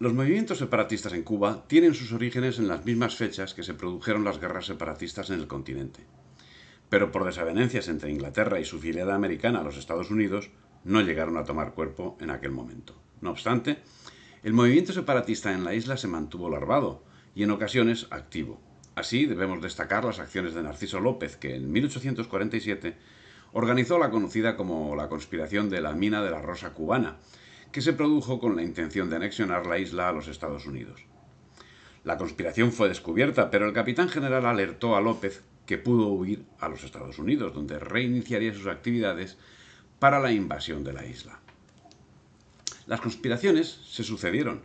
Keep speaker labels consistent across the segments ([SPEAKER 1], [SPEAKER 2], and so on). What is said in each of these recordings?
[SPEAKER 1] Los movimientos separatistas en Cuba tienen sus orígenes en las mismas fechas que se produjeron las guerras separatistas en el continente. Pero por desavenencias entre Inglaterra y su filial americana, los Estados Unidos, no llegaron a tomar cuerpo en aquel momento. No obstante, el movimiento separatista en la isla se mantuvo larvado y en ocasiones activo. Así debemos destacar las acciones de Narciso López, que en 1847 organizó la conocida como la conspiración de la mina de la Rosa Cubana, que se produjo con la intención de anexionar la isla a los Estados Unidos. La conspiración fue descubierta, pero el capitán general alertó a López que pudo huir a los Estados Unidos, donde reiniciaría sus actividades para la invasión de la isla. Las conspiraciones se sucedieron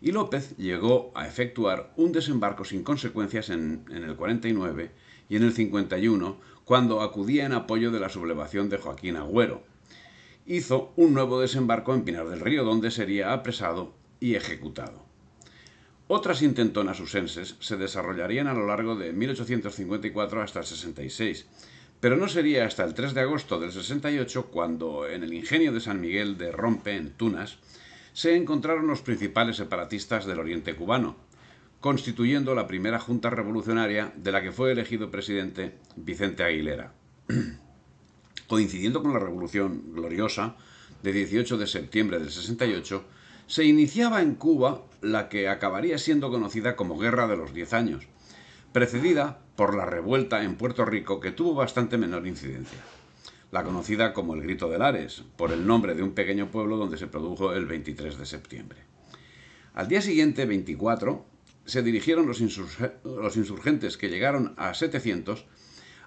[SPEAKER 1] y López llegó a efectuar un desembarco sin consecuencias en, el 49 y en el 51, cuando acudía en apoyo de la sublevación de Joaquín Agüero, hizo un nuevo desembarco en Pinar del Río, donde sería apresado y ejecutado. Otras intentonas usenses se desarrollarían a lo largo de 1854 hasta el 66, pero no sería hasta el 3 de agosto del 68 cuando, en el ingenio de San Miguel de Rompe, en Tunas, se encontraron los principales separatistas del oriente cubano, constituyendo la primera junta revolucionaria de la que fue elegido presidente Vicente Aguilera. coincidiendo con la Revolución Gloriosa de 18 de septiembre del 68, se iniciaba en Cuba la que acabaría siendo conocida como Guerra de los Diez Años, precedida por la revuelta en Puerto Rico que tuvo bastante menor incidencia, la conocida como el Grito de Lares, por el nombre de un pequeño pueblo donde se produjo el 23 de septiembre. Al día siguiente, 24, se dirigieron los, los insurgentes que llegaron a 700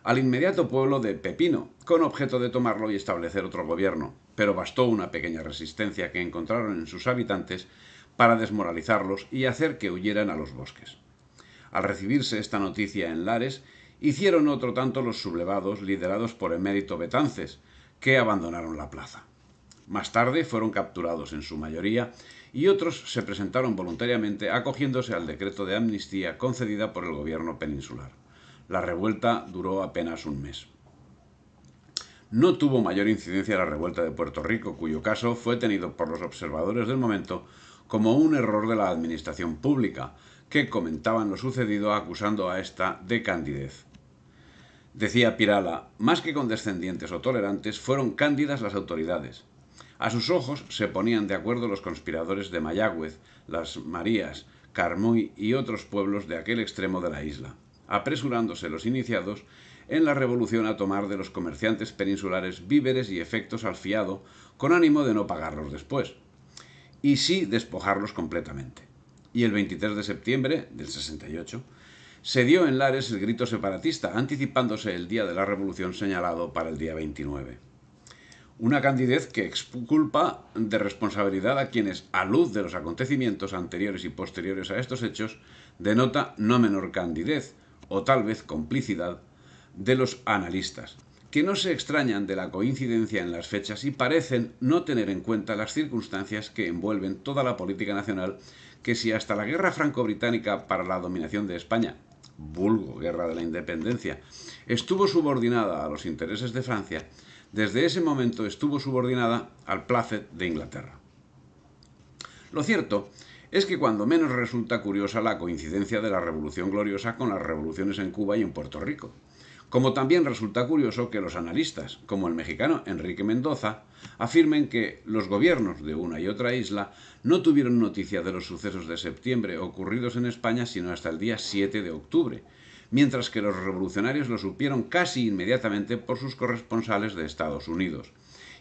[SPEAKER 1] al inmediato pueblo de Pepino, con objeto de tomarlo y establecer otro gobierno, pero bastó una pequeña resistencia que encontraron en sus habitantes para desmoralizarlos y hacer que huyeran a los bosques. Al recibirse esta noticia en Lares, hicieron otro tanto los sublevados liderados por emérito Betances, que abandonaron la plaza. Más tarde fueron capturados en su mayoría y otros se presentaron voluntariamente acogiéndose al decreto de amnistía concedida por el gobierno peninsular. La revuelta duró apenas un mes. No tuvo mayor incidencia la revuelta de Puerto Rico, cuyo caso fue tenido por los observadores del momento como un error de la administración pública, que comentaban lo sucedido acusando a esta de candidez. Decía Pirala, más que condescendientes o tolerantes, fueron cándidas las autoridades. A sus ojos se ponían de acuerdo los conspiradores de Mayagüez, las Marías, Carmuy y otros pueblos de aquel extremo de la isla apresurándose los iniciados en la revolución a tomar de los comerciantes peninsulares víveres y efectos al fiado con ánimo de no pagarlos después, y sí despojarlos completamente. Y el 23 de septiembre del 68 se dio en Lares el grito separatista, anticipándose el día de la revolución señalado para el día 29. Una candidez que exculpa de responsabilidad a quienes, a luz de los acontecimientos anteriores y posteriores a estos hechos, denota no menor candidez, o tal vez complicidad, de los analistas, que no se extrañan de la coincidencia en las fechas y parecen no tener en cuenta las circunstancias que envuelven toda la política nacional, que si hasta la guerra franco-británica para la dominación de España, vulgo guerra de la independencia, estuvo subordinada a los intereses de Francia, desde ese momento estuvo subordinada al placer de Inglaterra. Lo cierto es que cuando menos resulta curiosa la coincidencia de la Revolución Gloriosa con las revoluciones en Cuba y en Puerto Rico. Como también resulta curioso que los analistas, como el mexicano Enrique Mendoza, afirmen que los gobiernos de una y otra isla no tuvieron noticia de los sucesos de septiembre ocurridos en España sino hasta el día 7 de octubre, mientras que los revolucionarios lo supieron casi inmediatamente por sus corresponsales de Estados Unidos,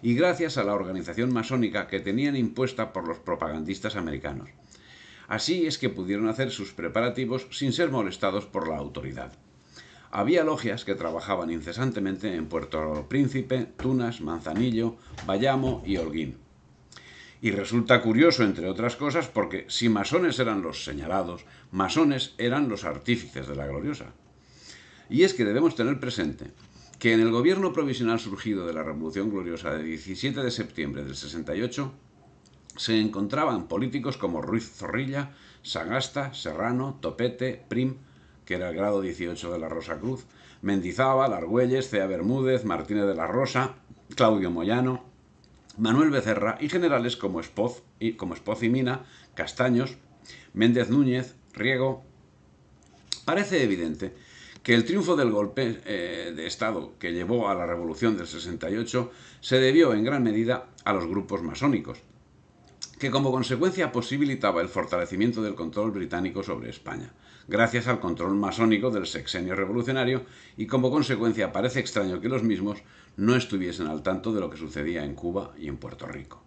[SPEAKER 1] y gracias a la organización masónica que tenían impuesta por los propagandistas americanos. Así es que pudieron hacer sus preparativos sin ser molestados por la autoridad. Había logias que trabajaban incesantemente en Puerto Príncipe, Tunas, Manzanillo, Bayamo y Holguín. Y resulta curioso, entre otras cosas, porque si masones eran los señalados, masones eran los artífices de la gloriosa. Y es que debemos tener presente que en el gobierno provisional surgido de la Revolución Gloriosa de 17 de septiembre del 68, se encontraban políticos como Ruiz Zorrilla, Sagasta, Serrano, Topete, Prim, que era el grado 18 de la Rosa Cruz, Mendizábal, Argüelles, Cea Bermúdez, Martínez de la Rosa, Claudio Moyano, Manuel Becerra y generales como Espoz y, como y Mina, Castaños, Méndez Núñez, Riego. Parece evidente que el triunfo del golpe eh, de Estado que llevó a la Revolución del 68 se debió en gran medida a los grupos masónicos, que como consecuencia posibilitaba el fortalecimiento del control británico sobre España, gracias al control masónico del sexenio revolucionario, y como consecuencia parece extraño que los mismos no estuviesen al tanto de lo que sucedía en Cuba y en Puerto Rico.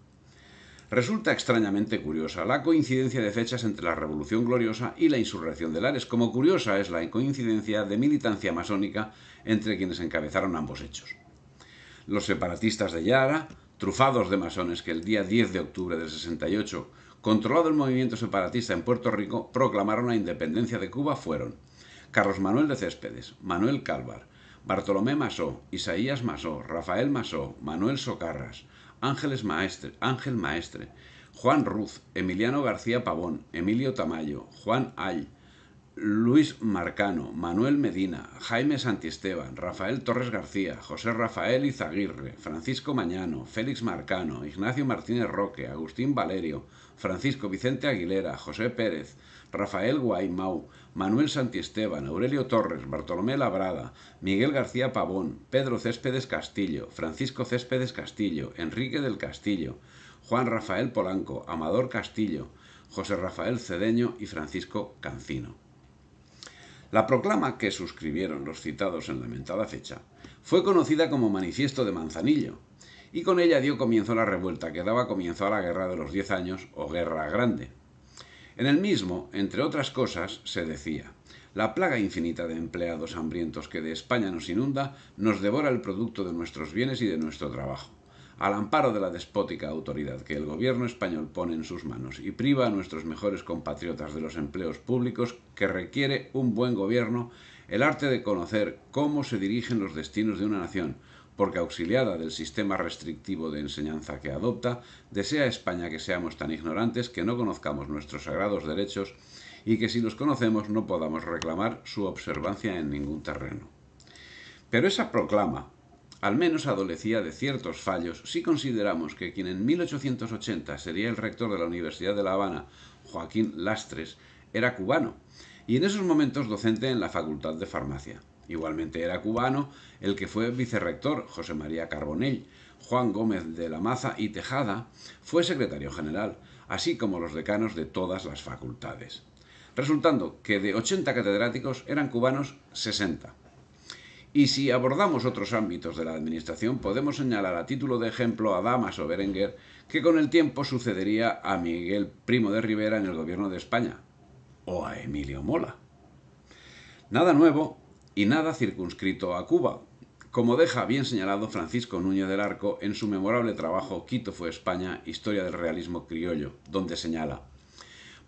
[SPEAKER 1] Resulta extrañamente curiosa la coincidencia de fechas entre la Revolución Gloriosa y la insurrección de Lares, como curiosa es la coincidencia de militancia masónica entre quienes encabezaron ambos hechos. Los separatistas de Yara, trufados de masones que el día 10 de octubre del 68, controlado el movimiento separatista en Puerto Rico, proclamaron la independencia de Cuba fueron Carlos Manuel de Céspedes, Manuel Calvar, Bartolomé Masó, Isaías Masó, Rafael Masó, Manuel Socarras, Ángeles Maestre, Ángel Maestre, Juan Ruz, Emiliano García Pavón, Emilio Tamayo, Juan Ay. Luis Marcano, Manuel Medina, Jaime Santisteban, Rafael Torres García, José Rafael Izaguirre, Francisco Mañano, Félix Marcano, Ignacio Martínez Roque, Agustín Valerio, Francisco Vicente Aguilera, José Pérez, Rafael Guaymau, Manuel Santisteban, Aurelio Torres, Bartolomé Labrada, Miguel García Pavón, Pedro Céspedes Castillo, Francisco Céspedes Castillo, Enrique del Castillo, Juan Rafael Polanco, Amador Castillo, José Rafael Cedeño y Francisco Cancino. La proclama que suscribieron los citados en lamentada fecha fue conocida como Manifiesto de Manzanillo, y con ella dio comienzo la revuelta que daba comienzo a la Guerra de los Diez Años o Guerra Grande. En el mismo, entre otras cosas, se decía, la plaga infinita de empleados hambrientos que de España nos inunda nos devora el producto de nuestros bienes y de nuestro trabajo al amparo de la despótica autoridad que el gobierno español pone en sus manos y priva a nuestros mejores compatriotas de los empleos públicos que requiere un buen gobierno, el arte de conocer cómo se dirigen los destinos de una nación, porque auxiliada del sistema restrictivo de enseñanza que adopta, desea España que seamos tan ignorantes que no conozcamos nuestros sagrados derechos y que si los conocemos no podamos reclamar su observancia en ningún terreno. Pero esa proclama, al menos adolecía de ciertos fallos si consideramos que quien en 1880 sería el rector de la Universidad de La Habana, Joaquín Lastres, era cubano y en esos momentos docente en la Facultad de Farmacia. Igualmente era cubano el que fue vicerrector, José María Carbonell, Juan Gómez de la Maza y Tejada fue secretario general, así como los decanos de todas las facultades. Resultando que de 80 catedráticos eran cubanos 60. Y si abordamos otros ámbitos de la administración, podemos señalar a título de ejemplo a o Berenguer, que con el tiempo sucedería a Miguel Primo de Rivera en el gobierno de España, o a Emilio Mola. Nada nuevo y nada circunscrito a Cuba, como deja bien señalado Francisco Núñez del Arco en su memorable trabajo Quito fue España, Historia del Realismo Criollo, donde señala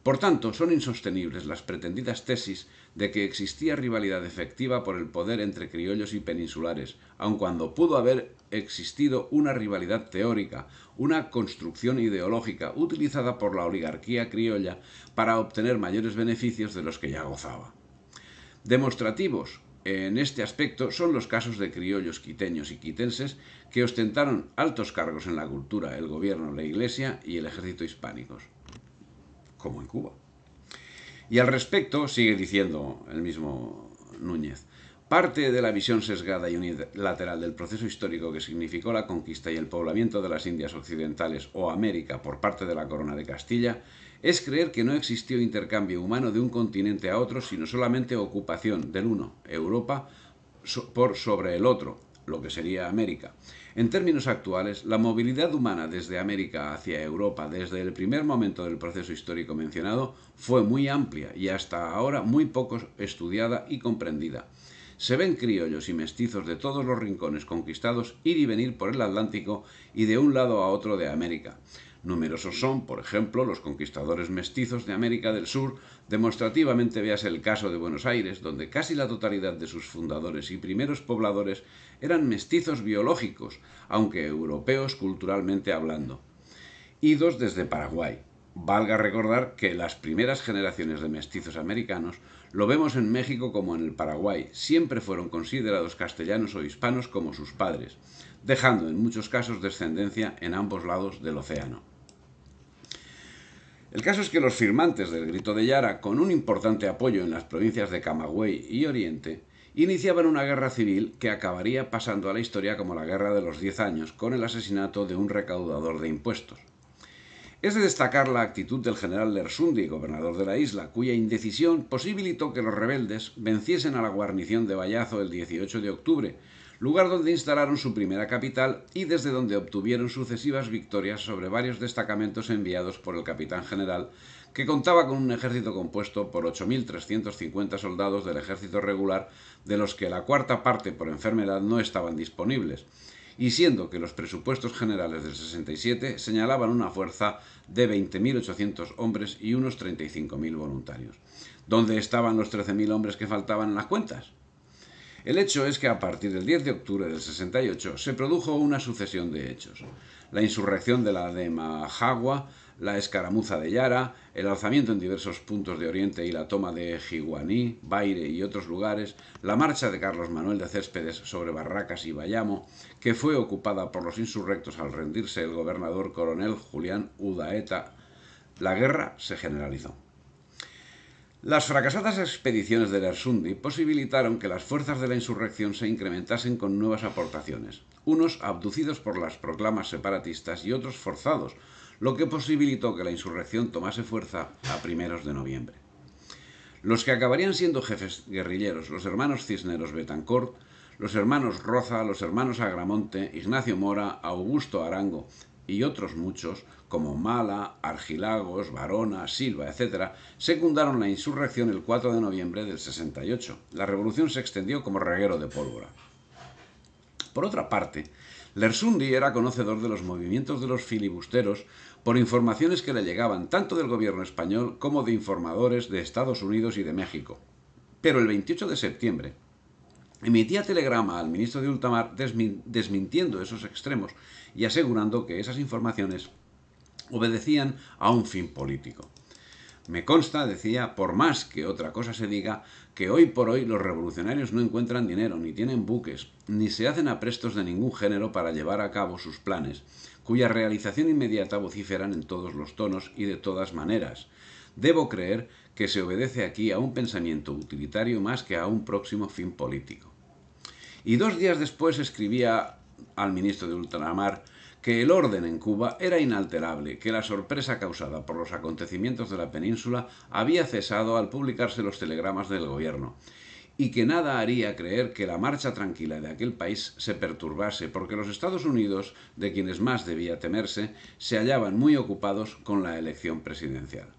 [SPEAKER 1] por tanto, son insostenibles las pretendidas tesis de que existía rivalidad efectiva por el poder entre criollos y peninsulares, aun cuando pudo haber existido una rivalidad teórica, una construcción ideológica utilizada por la oligarquía criolla para obtener mayores beneficios de los que ya gozaba. Demostrativos en este aspecto son los casos de criollos quiteños y quitenses que ostentaron altos cargos en la cultura, el gobierno, la iglesia y el ejército hispánicos como en Cuba. Y al respecto, sigue diciendo el mismo Núñez, parte de la visión sesgada y unilateral del proceso histórico que significó la conquista y el poblamiento de las Indias Occidentales o América por parte de la Corona de Castilla es creer que no existió intercambio humano de un continente a otro, sino solamente ocupación del uno, Europa, por sobre el otro, lo que sería América, en términos actuales, la movilidad humana desde América hacia Europa desde el primer momento del proceso histórico mencionado fue muy amplia y hasta ahora muy poco estudiada y comprendida. Se ven criollos y mestizos de todos los rincones conquistados ir y venir por el Atlántico y de un lado a otro de América. Numerosos son, por ejemplo, los conquistadores mestizos de América del Sur, demostrativamente veas el caso de Buenos Aires, donde casi la totalidad de sus fundadores y primeros pobladores eran mestizos biológicos, aunque europeos culturalmente hablando, idos desde Paraguay. Valga recordar que las primeras generaciones de mestizos americanos lo vemos en México como en el Paraguay, siempre fueron considerados castellanos o hispanos como sus padres dejando en muchos casos descendencia en ambos lados del océano. El caso es que los firmantes del Grito de Yara, con un importante apoyo en las provincias de Camagüey y Oriente, iniciaban una guerra civil que acabaría pasando a la historia como la Guerra de los Diez Años, con el asesinato de un recaudador de impuestos. Es de destacar la actitud del general Lersundi, gobernador de la isla, cuya indecisión posibilitó que los rebeldes venciesen a la guarnición de Vallazo el 18 de octubre, lugar donde instalaron su primera capital y desde donde obtuvieron sucesivas victorias sobre varios destacamentos enviados por el capitán general, que contaba con un ejército compuesto por 8.350 soldados del ejército regular, de los que la cuarta parte por enfermedad no estaban disponibles, y siendo que los presupuestos generales del 67 señalaban una fuerza de 20.800 hombres y unos 35.000 voluntarios. ¿Dónde estaban los 13.000 hombres que faltaban en las cuentas? El hecho es que a partir del 10 de octubre del 68 se produjo una sucesión de hechos. La insurrección de la de Mahagua, la escaramuza de Yara, el alzamiento en diversos puntos de Oriente y la toma de Jiguaní, Baire y otros lugares, la marcha de Carlos Manuel de Céspedes sobre Barracas y Bayamo, que fue ocupada por los insurrectos al rendirse el gobernador coronel Julián Udaeta, la guerra se generalizó. Las fracasadas expediciones del Ersundi posibilitaron que las fuerzas de la insurrección se incrementasen con nuevas aportaciones, unos abducidos por las proclamas separatistas y otros forzados, lo que posibilitó que la insurrección tomase fuerza a primeros de noviembre. Los que acabarían siendo jefes guerrilleros, los hermanos Cisneros Betancourt, los hermanos Roza, los hermanos Agramonte, Ignacio Mora, Augusto Arango, y otros muchos, como Mala, Argilagos, Varona, Silva, etc., secundaron la insurrección el 4 de noviembre del 68. La revolución se extendió como reguero de pólvora. Por otra parte, Lersundi era conocedor de los movimientos de los filibusteros por informaciones que le llegaban tanto del gobierno español como de informadores de Estados Unidos y de México. Pero el 28 de septiembre, emitía telegrama al ministro de Ultramar desmintiendo esos extremos y asegurando que esas informaciones obedecían a un fin político. Me consta, decía, por más que otra cosa se diga, que hoy por hoy los revolucionarios no encuentran dinero, ni tienen buques, ni se hacen aprestos de ningún género para llevar a cabo sus planes, cuya realización inmediata vociferan en todos los tonos y de todas maneras. Debo creer que se obedece aquí a un pensamiento utilitario más que a un próximo fin político. Y dos días después escribía al ministro de Ultramar que el orden en Cuba era inalterable, que la sorpresa causada por los acontecimientos de la península había cesado al publicarse los telegramas del gobierno, y que nada haría creer que la marcha tranquila de aquel país se perturbase, porque los Estados Unidos, de quienes más debía temerse, se hallaban muy ocupados con la elección presidencial.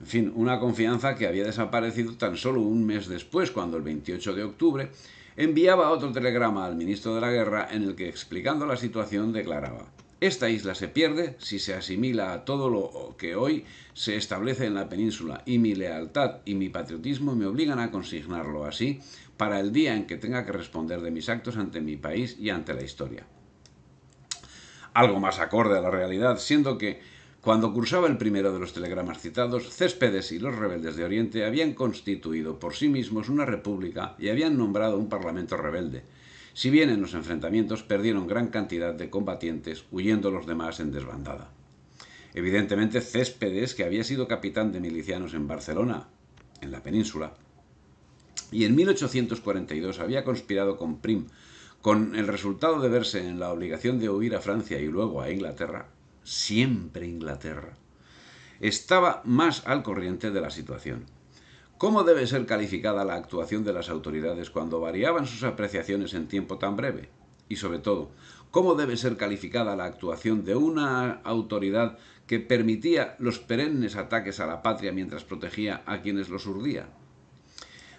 [SPEAKER 1] En fin, una confianza que había desaparecido tan solo un mes después, cuando el 28 de octubre enviaba otro telegrama al ministro de la Guerra en el que, explicando la situación, declaraba esta isla se pierde si se asimila a todo lo que hoy se establece en la península y mi lealtad y mi patriotismo me obligan a consignarlo así para el día en que tenga que responder de mis actos ante mi país y ante la historia. Algo más acorde a la realidad, siendo que cuando cursaba el primero de los telegramas citados, Céspedes y los rebeldes de Oriente habían constituido por sí mismos una república y habían nombrado un parlamento rebelde, si bien en los enfrentamientos perdieron gran cantidad de combatientes, huyendo los demás en desbandada. Evidentemente Céspedes, que había sido capitán de milicianos en Barcelona, en la península, y en 1842 había conspirado con Prim, con el resultado de verse en la obligación de huir a Francia y luego a Inglaterra, siempre Inglaterra, estaba más al corriente de la situación. ¿Cómo debe ser calificada la actuación de las autoridades cuando variaban sus apreciaciones en tiempo tan breve? Y sobre todo, ¿cómo debe ser calificada la actuación de una autoridad que permitía los perennes ataques a la patria mientras protegía a quienes los urdía?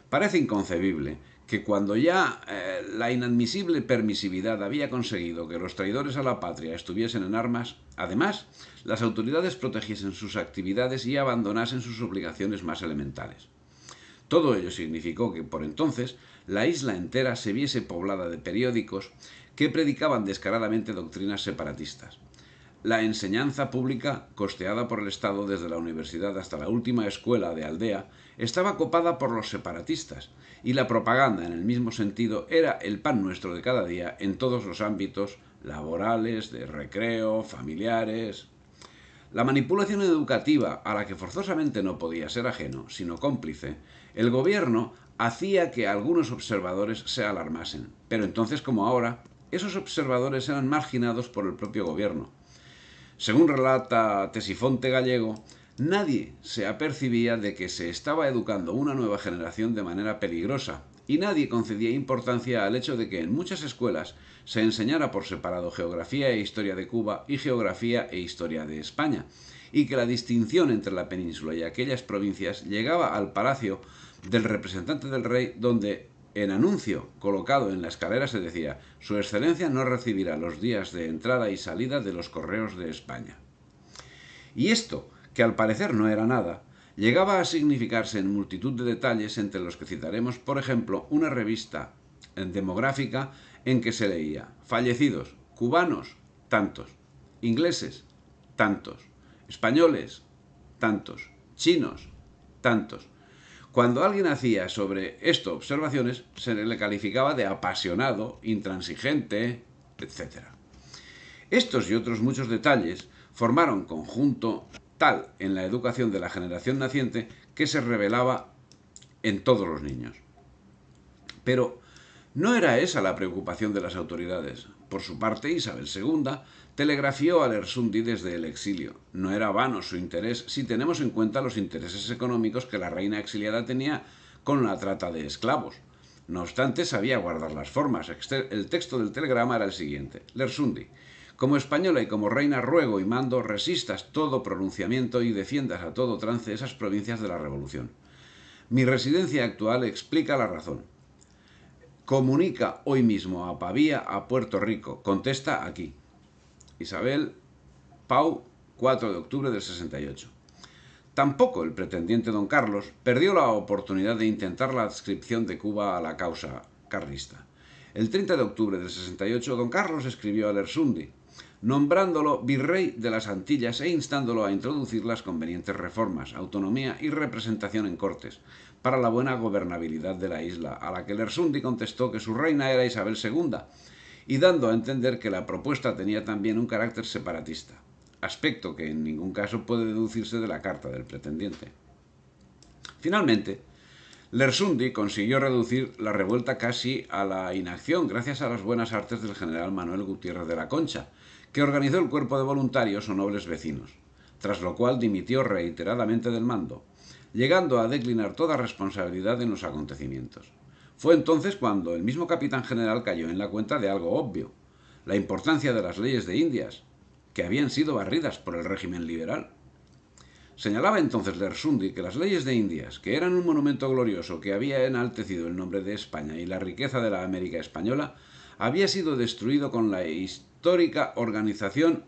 [SPEAKER 1] Parece inconcebible que cuando ya eh, la inadmisible permisividad había conseguido que los traidores a la patria estuviesen en armas, además, las autoridades protegiesen sus actividades y abandonasen sus obligaciones más elementales. Todo ello significó que, por entonces, la isla entera se viese poblada de periódicos que predicaban descaradamente doctrinas separatistas. La enseñanza pública, costeada por el Estado desde la universidad hasta la última escuela de aldea, estaba copada por los separatistas, y la propaganda en el mismo sentido era el pan nuestro de cada día en todos los ámbitos laborales, de recreo, familiares. La manipulación educativa, a la que forzosamente no podía ser ajeno, sino cómplice, el gobierno hacía que algunos observadores se alarmasen, pero entonces como ahora, esos observadores eran marginados por el propio gobierno, según relata Tesifonte Gallego, nadie se apercibía de que se estaba educando una nueva generación de manera peligrosa y nadie concedía importancia al hecho de que en muchas escuelas se enseñara por separado geografía e historia de Cuba y geografía e historia de España, y que la distinción entre la península y aquellas provincias llegaba al palacio del representante del rey donde en anuncio colocado en la escalera se decía, Su Excelencia no recibirá los días de entrada y salida de los correos de España. Y esto, que al parecer no era nada, llegaba a significarse en multitud de detalles entre los que citaremos, por ejemplo, una revista demográfica en que se leía fallecidos, cubanos, tantos, ingleses, tantos, españoles, tantos, chinos, tantos, cuando alguien hacía sobre esto observaciones, se le calificaba de apasionado, intransigente, etc. Estos y otros muchos detalles formaron conjunto tal en la educación de la generación naciente que se revelaba en todos los niños. Pero no era esa la preocupación de las autoridades. Por su parte, Isabel II telegrafió a Lersundi desde el exilio. No era vano su interés si tenemos en cuenta los intereses económicos que la reina exiliada tenía con la trata de esclavos. No obstante, sabía guardar las formas. El texto del telegrama era el siguiente. Lersundi, como española y como reina ruego y mando, resistas todo pronunciamiento y defiendas a todo trance esas provincias de la revolución. Mi residencia actual explica la razón. Comunica hoy mismo a Pavía, a Puerto Rico. Contesta aquí. Isabel Pau, 4 de octubre del 68. Tampoco el pretendiente don Carlos perdió la oportunidad de intentar la adscripción de Cuba a la causa carlista. El 30 de octubre del 68, don Carlos escribió a Lersundi, nombrándolo virrey de las Antillas e instándolo a introducir las convenientes reformas, autonomía y representación en Cortes, para la buena gobernabilidad de la isla, a la que Lersundi contestó que su reina era Isabel II, y dando a entender que la propuesta tenía también un carácter separatista, aspecto que en ningún caso puede deducirse de la carta del pretendiente. Finalmente, Lersundi consiguió reducir la revuelta casi a la inacción gracias a las buenas artes del general Manuel Gutiérrez de la Concha, que organizó el cuerpo de voluntarios o nobles vecinos, tras lo cual dimitió reiteradamente del mando, llegando a declinar toda responsabilidad en los acontecimientos. Fue entonces cuando el mismo capitán general cayó en la cuenta de algo obvio, la importancia de las leyes de Indias, que habían sido barridas por el régimen liberal. Señalaba entonces Lersundi que las leyes de Indias, que eran un monumento glorioso que había enaltecido el nombre de España y la riqueza de la América española, había sido destruido con la histórica organización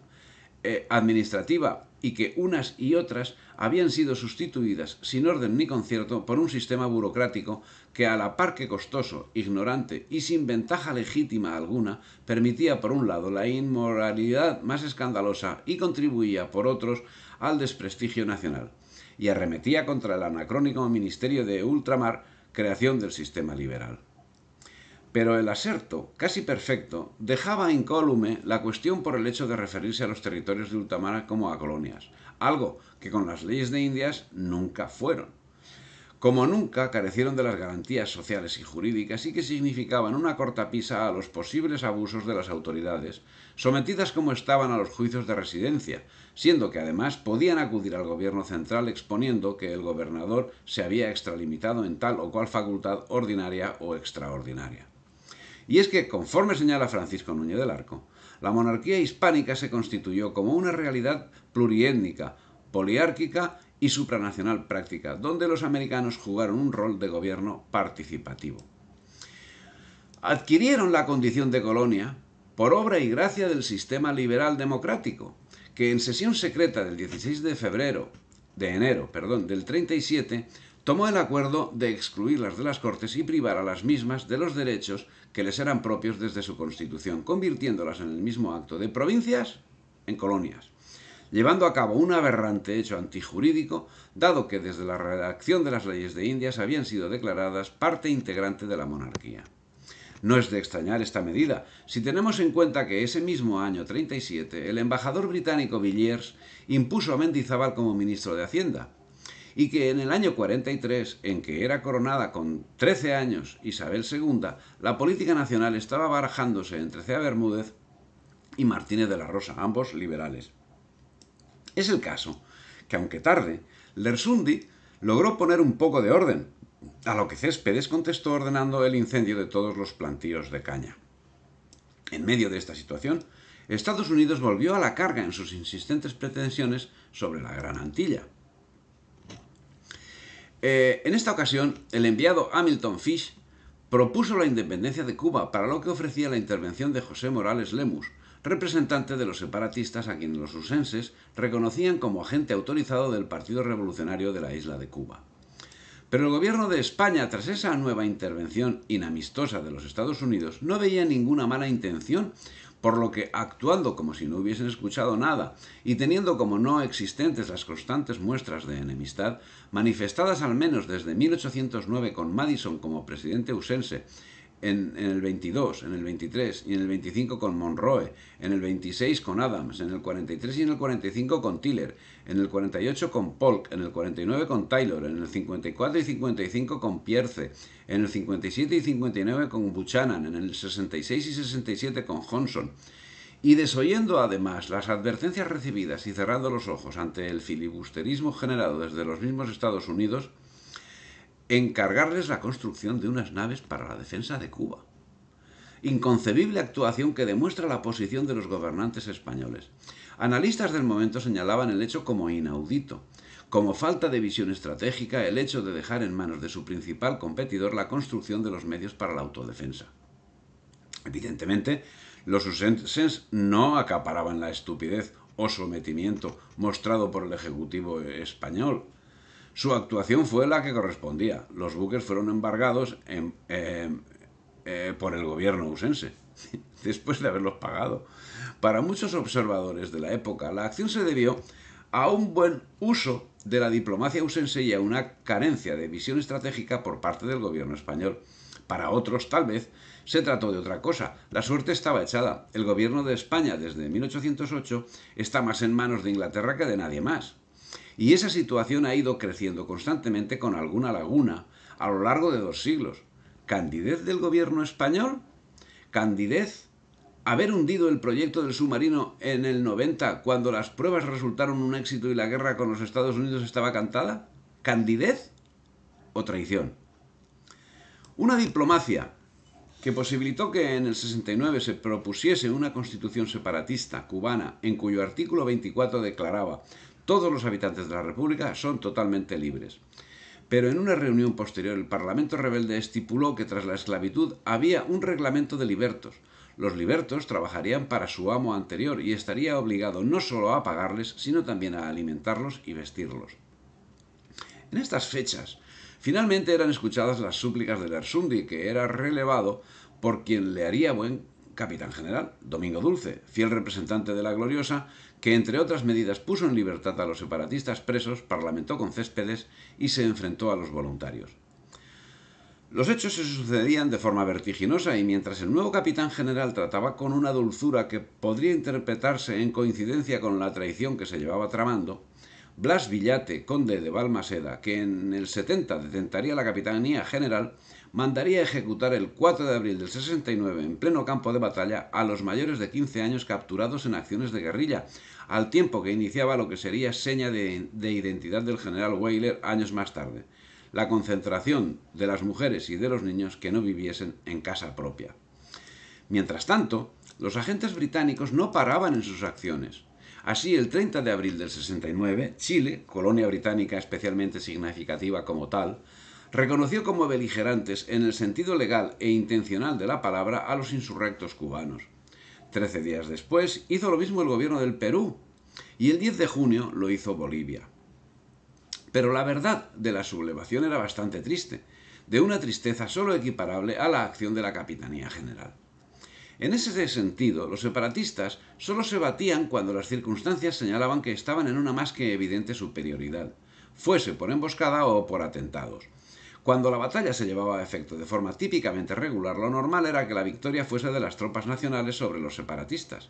[SPEAKER 1] eh, administrativa y que unas y otras habían sido sustituidas sin orden ni concierto por un sistema burocrático que a la par que costoso, ignorante y sin ventaja legítima alguna, permitía por un lado la inmoralidad más escandalosa y contribuía por otros al desprestigio nacional, y arremetía contra el anacrónico Ministerio de Ultramar, creación del sistema liberal pero el aserto, casi perfecto, dejaba incólume la cuestión por el hecho de referirse a los territorios de Ultamara como a colonias, algo que con las leyes de Indias nunca fueron. Como nunca carecieron de las garantías sociales y jurídicas y que significaban una cortapisa a los posibles abusos de las autoridades, sometidas como estaban a los juicios de residencia, siendo que además podían acudir al gobierno central exponiendo que el gobernador se había extralimitado en tal o cual facultad ordinaria o extraordinaria y es que, conforme señala Francisco Núñez del Arco, la monarquía hispánica se constituyó como una realidad pluriétnica, poliárquica y supranacional práctica, donde los americanos jugaron un rol de gobierno participativo. Adquirieron la condición de colonia por obra y gracia del sistema liberal democrático, que en sesión secreta del 16 de febrero, de enero, perdón, del 37, tomó el acuerdo de excluirlas de las Cortes y privar a las mismas de los derechos que les eran propios desde su constitución, convirtiéndolas en el mismo acto de provincias en colonias, llevando a cabo un aberrante hecho antijurídico, dado que desde la redacción de las leyes de Indias habían sido declaradas parte integrante de la monarquía. No es de extrañar esta medida, si tenemos en cuenta que ese mismo año 37 el embajador británico Villiers impuso a Mendizábal como ministro de Hacienda, y que en el año 43, en que era coronada con 13 años Isabel II, la política nacional estaba barajándose entre Cea Bermúdez y Martínez de la Rosa, ambos liberales. Es el caso que, aunque tarde, Lersundi logró poner un poco de orden, a lo que Céspedes contestó ordenando el incendio de todos los plantíos de caña. En medio de esta situación, Estados Unidos volvió a la carga en sus insistentes pretensiones sobre la Gran Antilla. Eh, en esta ocasión, el enviado Hamilton Fish propuso la independencia de Cuba, para lo que ofrecía la intervención de José Morales Lemus, representante de los separatistas a quienes los usenses reconocían como agente autorizado del Partido Revolucionario de la isla de Cuba. Pero el gobierno de España, tras esa nueva intervención inamistosa de los Estados Unidos, no veía ninguna mala intención, por lo que, actuando como si no hubiesen escuchado nada y teniendo como no existentes las constantes muestras de enemistad, manifestadas al menos desde 1809 con Madison como presidente usense, en, el 22, en el 23 y en el 25 con Monroe, en el 26 con Adams, en el 43 y en el 45 con Tiller, en el 48 con Polk, en el 49 con Taylor, en el 54 y 55 con Pierce, en el 57 y 59 con Buchanan, en el 66 y 67 con Johnson, y desoyendo además las advertencias recibidas y cerrando los ojos ante el filibusterismo generado desde los mismos Estados Unidos, encargarles la construcción de unas naves para la defensa de Cuba. Inconcebible actuación que demuestra la posición de los gobernantes españoles. Analistas del momento señalaban el hecho como inaudito, como falta de visión estratégica el hecho de dejar en manos de su principal competidor la construcción de los medios para la autodefensa. Evidentemente, los usenses no acaparaban la estupidez o sometimiento mostrado por el Ejecutivo español. Su actuación fue la que correspondía. Los buques fueron embargados em, eh, por el gobierno usense, después de haberlos pagado. Para muchos observadores de la época, la acción se debió a un buen uso de la diplomacia usense y a una carencia de visión estratégica por parte del gobierno español. Para otros, tal vez, se trató de otra cosa. La suerte estaba echada. El gobierno de España desde 1808 está más en manos de Inglaterra que de nadie más. Y esa situación ha ido creciendo constantemente con alguna laguna a lo largo de dos siglos. ¿Candidez del gobierno español? ¿Candidez? Haber hundido el proyecto del submarino en el 90 cuando las pruebas resultaron un éxito y la guerra con los Estados Unidos estaba cantada? ¿Candidez o traición? Una diplomacia que posibilitó que en el 69 se propusiese una constitución separatista cubana, en cuyo artículo 24 declaraba todos los habitantes de la República son totalmente libres. Pero en una reunión posterior el Parlamento rebelde estipuló que tras la esclavitud había un reglamento de libertos. Los libertos trabajarían para su amo anterior y estaría obligado no solo a pagarles, sino también a alimentarlos y vestirlos. En estas fechas, Finalmente eran escuchadas las súplicas de Arzundi, que era relevado por quien le haría buen capitán general, Domingo Dulce, fiel representante de la Gloriosa, que entre otras medidas puso en libertad a los separatistas presos, parlamentó con Céspedes y se enfrentó a los voluntarios. Los hechos se sucedían de forma vertiginosa y mientras el nuevo capitán general trataba con una dulzura que podría interpretarse en coincidencia con la traición que se llevaba tramando, Blas Villate, conde de Balmaseda, que en el 70 detentaría la capitanía general, mandaría ejecutar el 4 de abril del 69 en pleno campo de batalla a los mayores de 15 años capturados en acciones de guerrilla, al tiempo que iniciaba lo que sería seña de, identidad del general Weyler años más tarde, la concentración de las mujeres y de los niños que no viviesen en casa propia. Mientras tanto, los agentes británicos no paraban en sus acciones. Así, el 30 de abril del 69, Chile, colonia británica especialmente significativa como tal, reconoció como beligerantes en el sentido legal e intencional de la palabra a los insurrectos cubanos. Trece días después hizo lo mismo el gobierno del Perú y el 10 de junio lo hizo Bolivia. Pero la verdad de la sublevación era bastante triste, de una tristeza solo equiparable a la acción de la Capitanía General. En ese sentido, los separatistas solo se batían cuando las circunstancias señalaban que estaban en una más que evidente superioridad, fuese por emboscada o por atentados. Cuando la batalla se llevaba a efecto de forma típicamente regular, lo normal era que la victoria fuese de las tropas nacionales sobre los separatistas.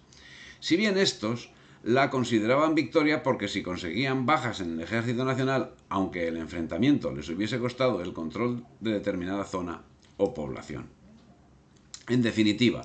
[SPEAKER 1] Si bien estos la consideraban victoria porque si conseguían bajas en el ejército nacional, aunque el enfrentamiento les hubiese costado el control de determinada zona o población. En definitiva,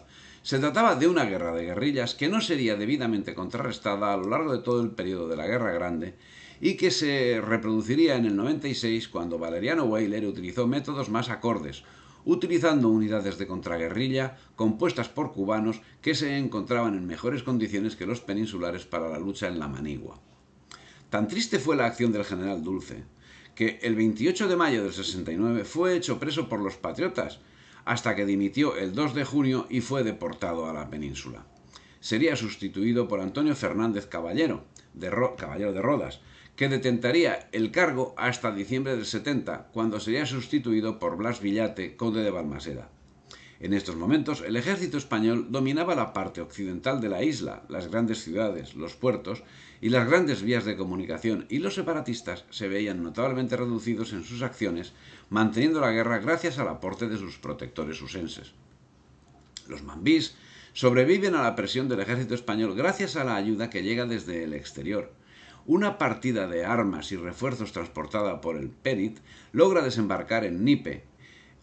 [SPEAKER 1] se trataba de una guerra de guerrillas que no sería debidamente contrarrestada a lo largo de todo el periodo de la Guerra Grande y que se reproduciría en el 96 cuando Valeriano Weiler utilizó métodos más acordes, utilizando unidades de contraguerrilla compuestas por cubanos que se encontraban en mejores condiciones que los peninsulares para la lucha en la manigua. Tan triste fue la acción del general Dulce, que el 28 de mayo del 69 fue hecho preso por los patriotas hasta que dimitió el 2 de junio y fue deportado a la península. Sería sustituido por Antonio Fernández Caballero, de Caballero de Rodas, que detentaría el cargo hasta diciembre del 70, cuando sería sustituido por Blas Villate, conde de Balmaseda. En estos momentos, el ejército español dominaba la parte occidental de la isla, las grandes ciudades, los puertos y las grandes vías de comunicación, y los separatistas se veían notablemente reducidos en sus acciones, manteniendo la guerra gracias al aporte de sus protectores usenses. Los mambís sobreviven a la presión del ejército español gracias a la ayuda que llega desde el exterior. Una partida de armas y refuerzos transportada por el Perit logra desembarcar en Nipe.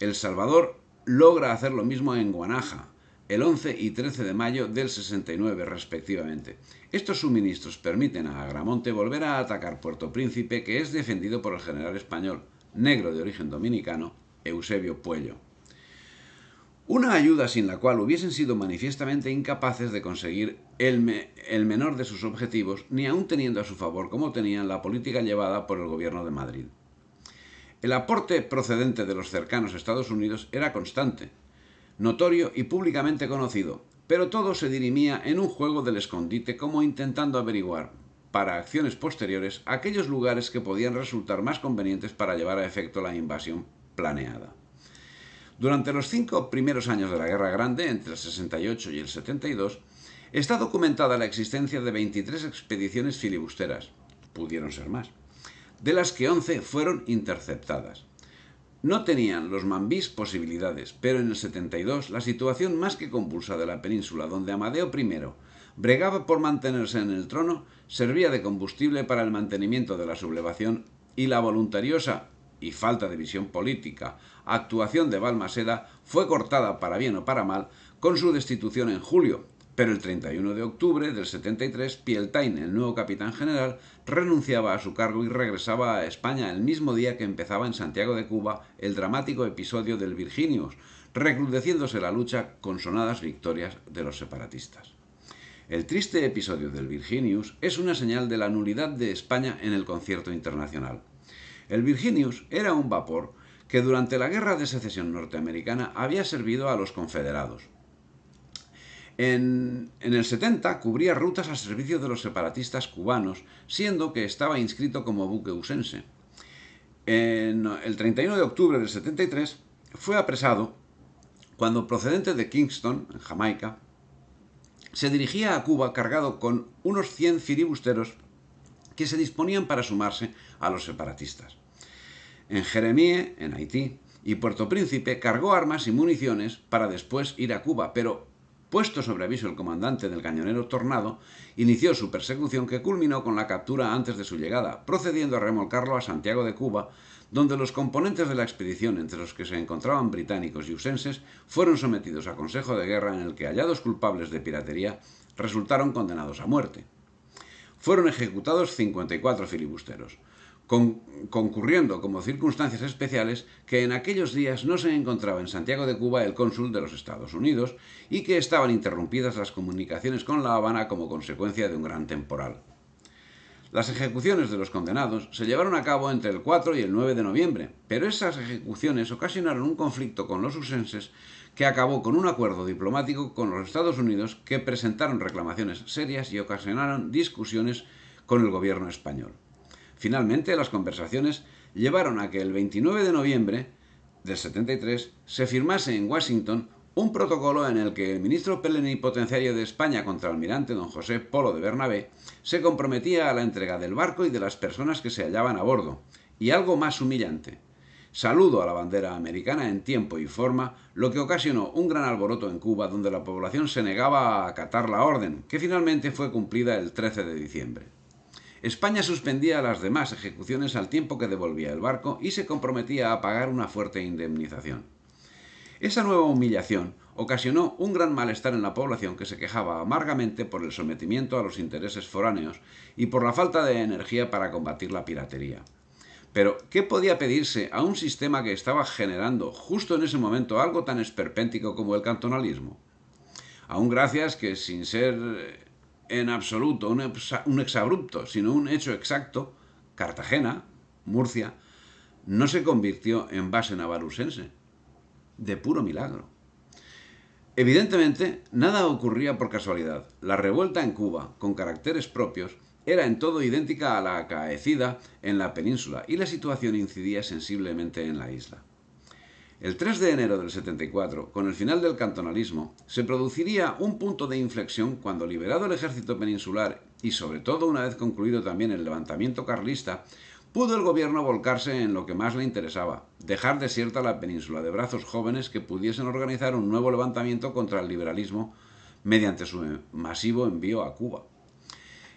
[SPEAKER 1] El Salvador logra hacer lo mismo en Guanaja, el 11 y 13 de mayo del 69 respectivamente. Estos suministros permiten a Agramonte volver a atacar Puerto Príncipe, que es defendido por el general español, negro de origen dominicano, Eusebio Puello. Una ayuda sin la cual hubiesen sido manifiestamente incapaces de conseguir el, el menor de sus objetivos, ni aun teniendo a su favor como tenían la política llevada por el gobierno de Madrid. El aporte procedente de los cercanos Estados Unidos era constante, notorio y públicamente conocido, pero todo se dirimía en un juego del escondite como intentando averiguar, para acciones posteriores, aquellos lugares que podían resultar más convenientes para llevar a efecto la invasión planeada. Durante los cinco primeros años de la Guerra Grande, entre el 68 y el 72, está documentada la existencia de 23 expediciones filibusteras. Pudieron ser más de las que 11 fueron interceptadas. No tenían los mambís posibilidades, pero en el 72 la situación más que compulsa de la península, donde Amadeo I bregaba por mantenerse en el trono, servía de combustible para el mantenimiento de la sublevación y la voluntariosa y falta de visión política actuación de Balmaseda fue cortada para bien o para mal con su destitución en julio, pero el 31 de octubre del 73, Pieltain, el nuevo capitán general, renunciaba a su cargo y regresaba a España el mismo día que empezaba en Santiago de Cuba el dramático episodio del Virginius, recrudeciéndose la lucha con sonadas victorias de los separatistas. El triste episodio del Virginius es una señal de la nulidad de España en el concierto internacional. El Virginius era un vapor que durante la Guerra de Secesión norteamericana había servido a los confederados en, el 70 cubría rutas al servicio de los separatistas cubanos, siendo que estaba inscrito como buque usense. En el 31 de octubre del 73 fue apresado cuando procedente de Kingston, en Jamaica, se dirigía a Cuba cargado con unos 100 ciribusteros que se disponían para sumarse a los separatistas. En Jeremie, en Haití, y Puerto Príncipe cargó armas y municiones para después ir a Cuba, pero Puesto sobre aviso el comandante del cañonero Tornado, inició su persecución que culminó con la captura antes de su llegada, procediendo a remolcarlo a Santiago de Cuba, donde los componentes de la expedición, entre los que se encontraban británicos y usenses, fueron sometidos a consejo de guerra en el que hallados culpables de piratería resultaron condenados a muerte. Fueron ejecutados 54 filibusteros concurriendo como circunstancias especiales que en aquellos días no se encontraba en Santiago de Cuba el cónsul de los Estados Unidos y que estaban interrumpidas las comunicaciones con La Habana como consecuencia de un gran temporal. Las ejecuciones de los condenados se llevaron a cabo entre el 4 y el 9 de noviembre, pero esas ejecuciones ocasionaron un conflicto con los usenses que acabó con un acuerdo diplomático con los Estados Unidos que presentaron reclamaciones serias y ocasionaron discusiones con el gobierno español. Finalmente, las conversaciones llevaron a que el 29 de noviembre del 73 se firmase en Washington un protocolo en el que el ministro plenipotenciario de España contra almirante don José Polo de Bernabé se comprometía a la entrega del barco y de las personas que se hallaban a bordo. Y algo más humillante. Saludo a la bandera americana en tiempo y forma, lo que ocasionó un gran alboroto en Cuba donde la población se negaba a acatar la orden, que finalmente fue cumplida el 13 de diciembre. España suspendía las demás ejecuciones al tiempo que devolvía el barco y se comprometía a pagar una fuerte indemnización. Esa nueva humillación ocasionó un gran malestar en la población que se quejaba amargamente por el sometimiento a los intereses foráneos y por la falta de energía para combatir la piratería. Pero, ¿qué podía pedirse a un sistema que estaba generando justo en ese momento algo tan esperpéntico como el cantonalismo? Aún gracias que sin ser eh, en absoluto, un, exabrupto, sino un hecho exacto, Cartagena, Murcia, no se convirtió en base navarusense. De puro milagro. Evidentemente, nada ocurría por casualidad. La revuelta en Cuba, con caracteres propios, era en todo idéntica a la acaecida en la península y la situación incidía sensiblemente en la isla. El 3 de enero del 74, con el final del cantonalismo, se produciría un punto de inflexión cuando, liberado el ejército peninsular y, sobre todo, una vez concluido también el levantamiento carlista, pudo el gobierno volcarse en lo que más le interesaba, dejar desierta la península de brazos jóvenes que pudiesen organizar un nuevo levantamiento contra el liberalismo mediante su masivo envío a Cuba.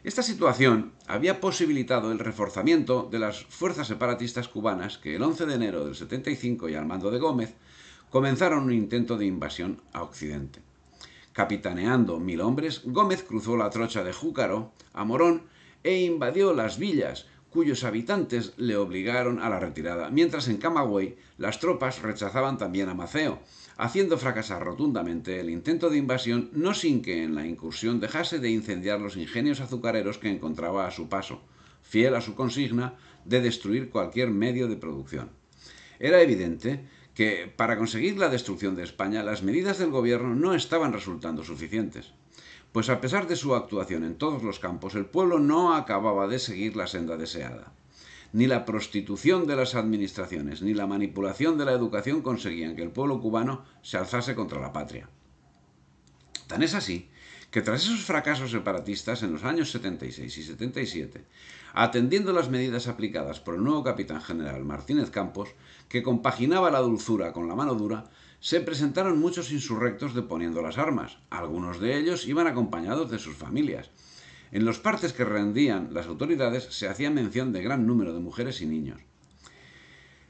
[SPEAKER 1] Esta situación había posibilitado el reforzamiento de las fuerzas separatistas cubanas que el 11 de enero del 75 y al mando de Gómez comenzaron un intento de invasión a Occidente. Capitaneando mil hombres, Gómez cruzó la trocha de Júcaro a Morón e invadió las villas, cuyos habitantes le obligaron a la retirada, mientras en Camagüey las tropas rechazaban también a Maceo, haciendo fracasar rotundamente el intento de invasión, no sin que en la incursión dejase de incendiar los ingenios azucareros que encontraba a su paso, fiel a su consigna de destruir cualquier medio de producción. Era evidente que para conseguir la destrucción de España las medidas del gobierno no estaban resultando suficientes, pues a pesar de su actuación en todos los campos el pueblo no acababa de seguir la senda deseada ni la prostitución de las administraciones, ni la manipulación de la educación conseguían que el pueblo cubano se alzase contra la patria. Tan es así que tras esos fracasos separatistas en los años 76 y 77, atendiendo las medidas aplicadas por el nuevo capitán general Martínez Campos, que compaginaba la dulzura con la mano dura, se presentaron muchos insurrectos deponiendo las armas. Algunos de ellos iban acompañados de sus familias. En los partes que rendían las autoridades se hacía mención de gran número de mujeres y niños.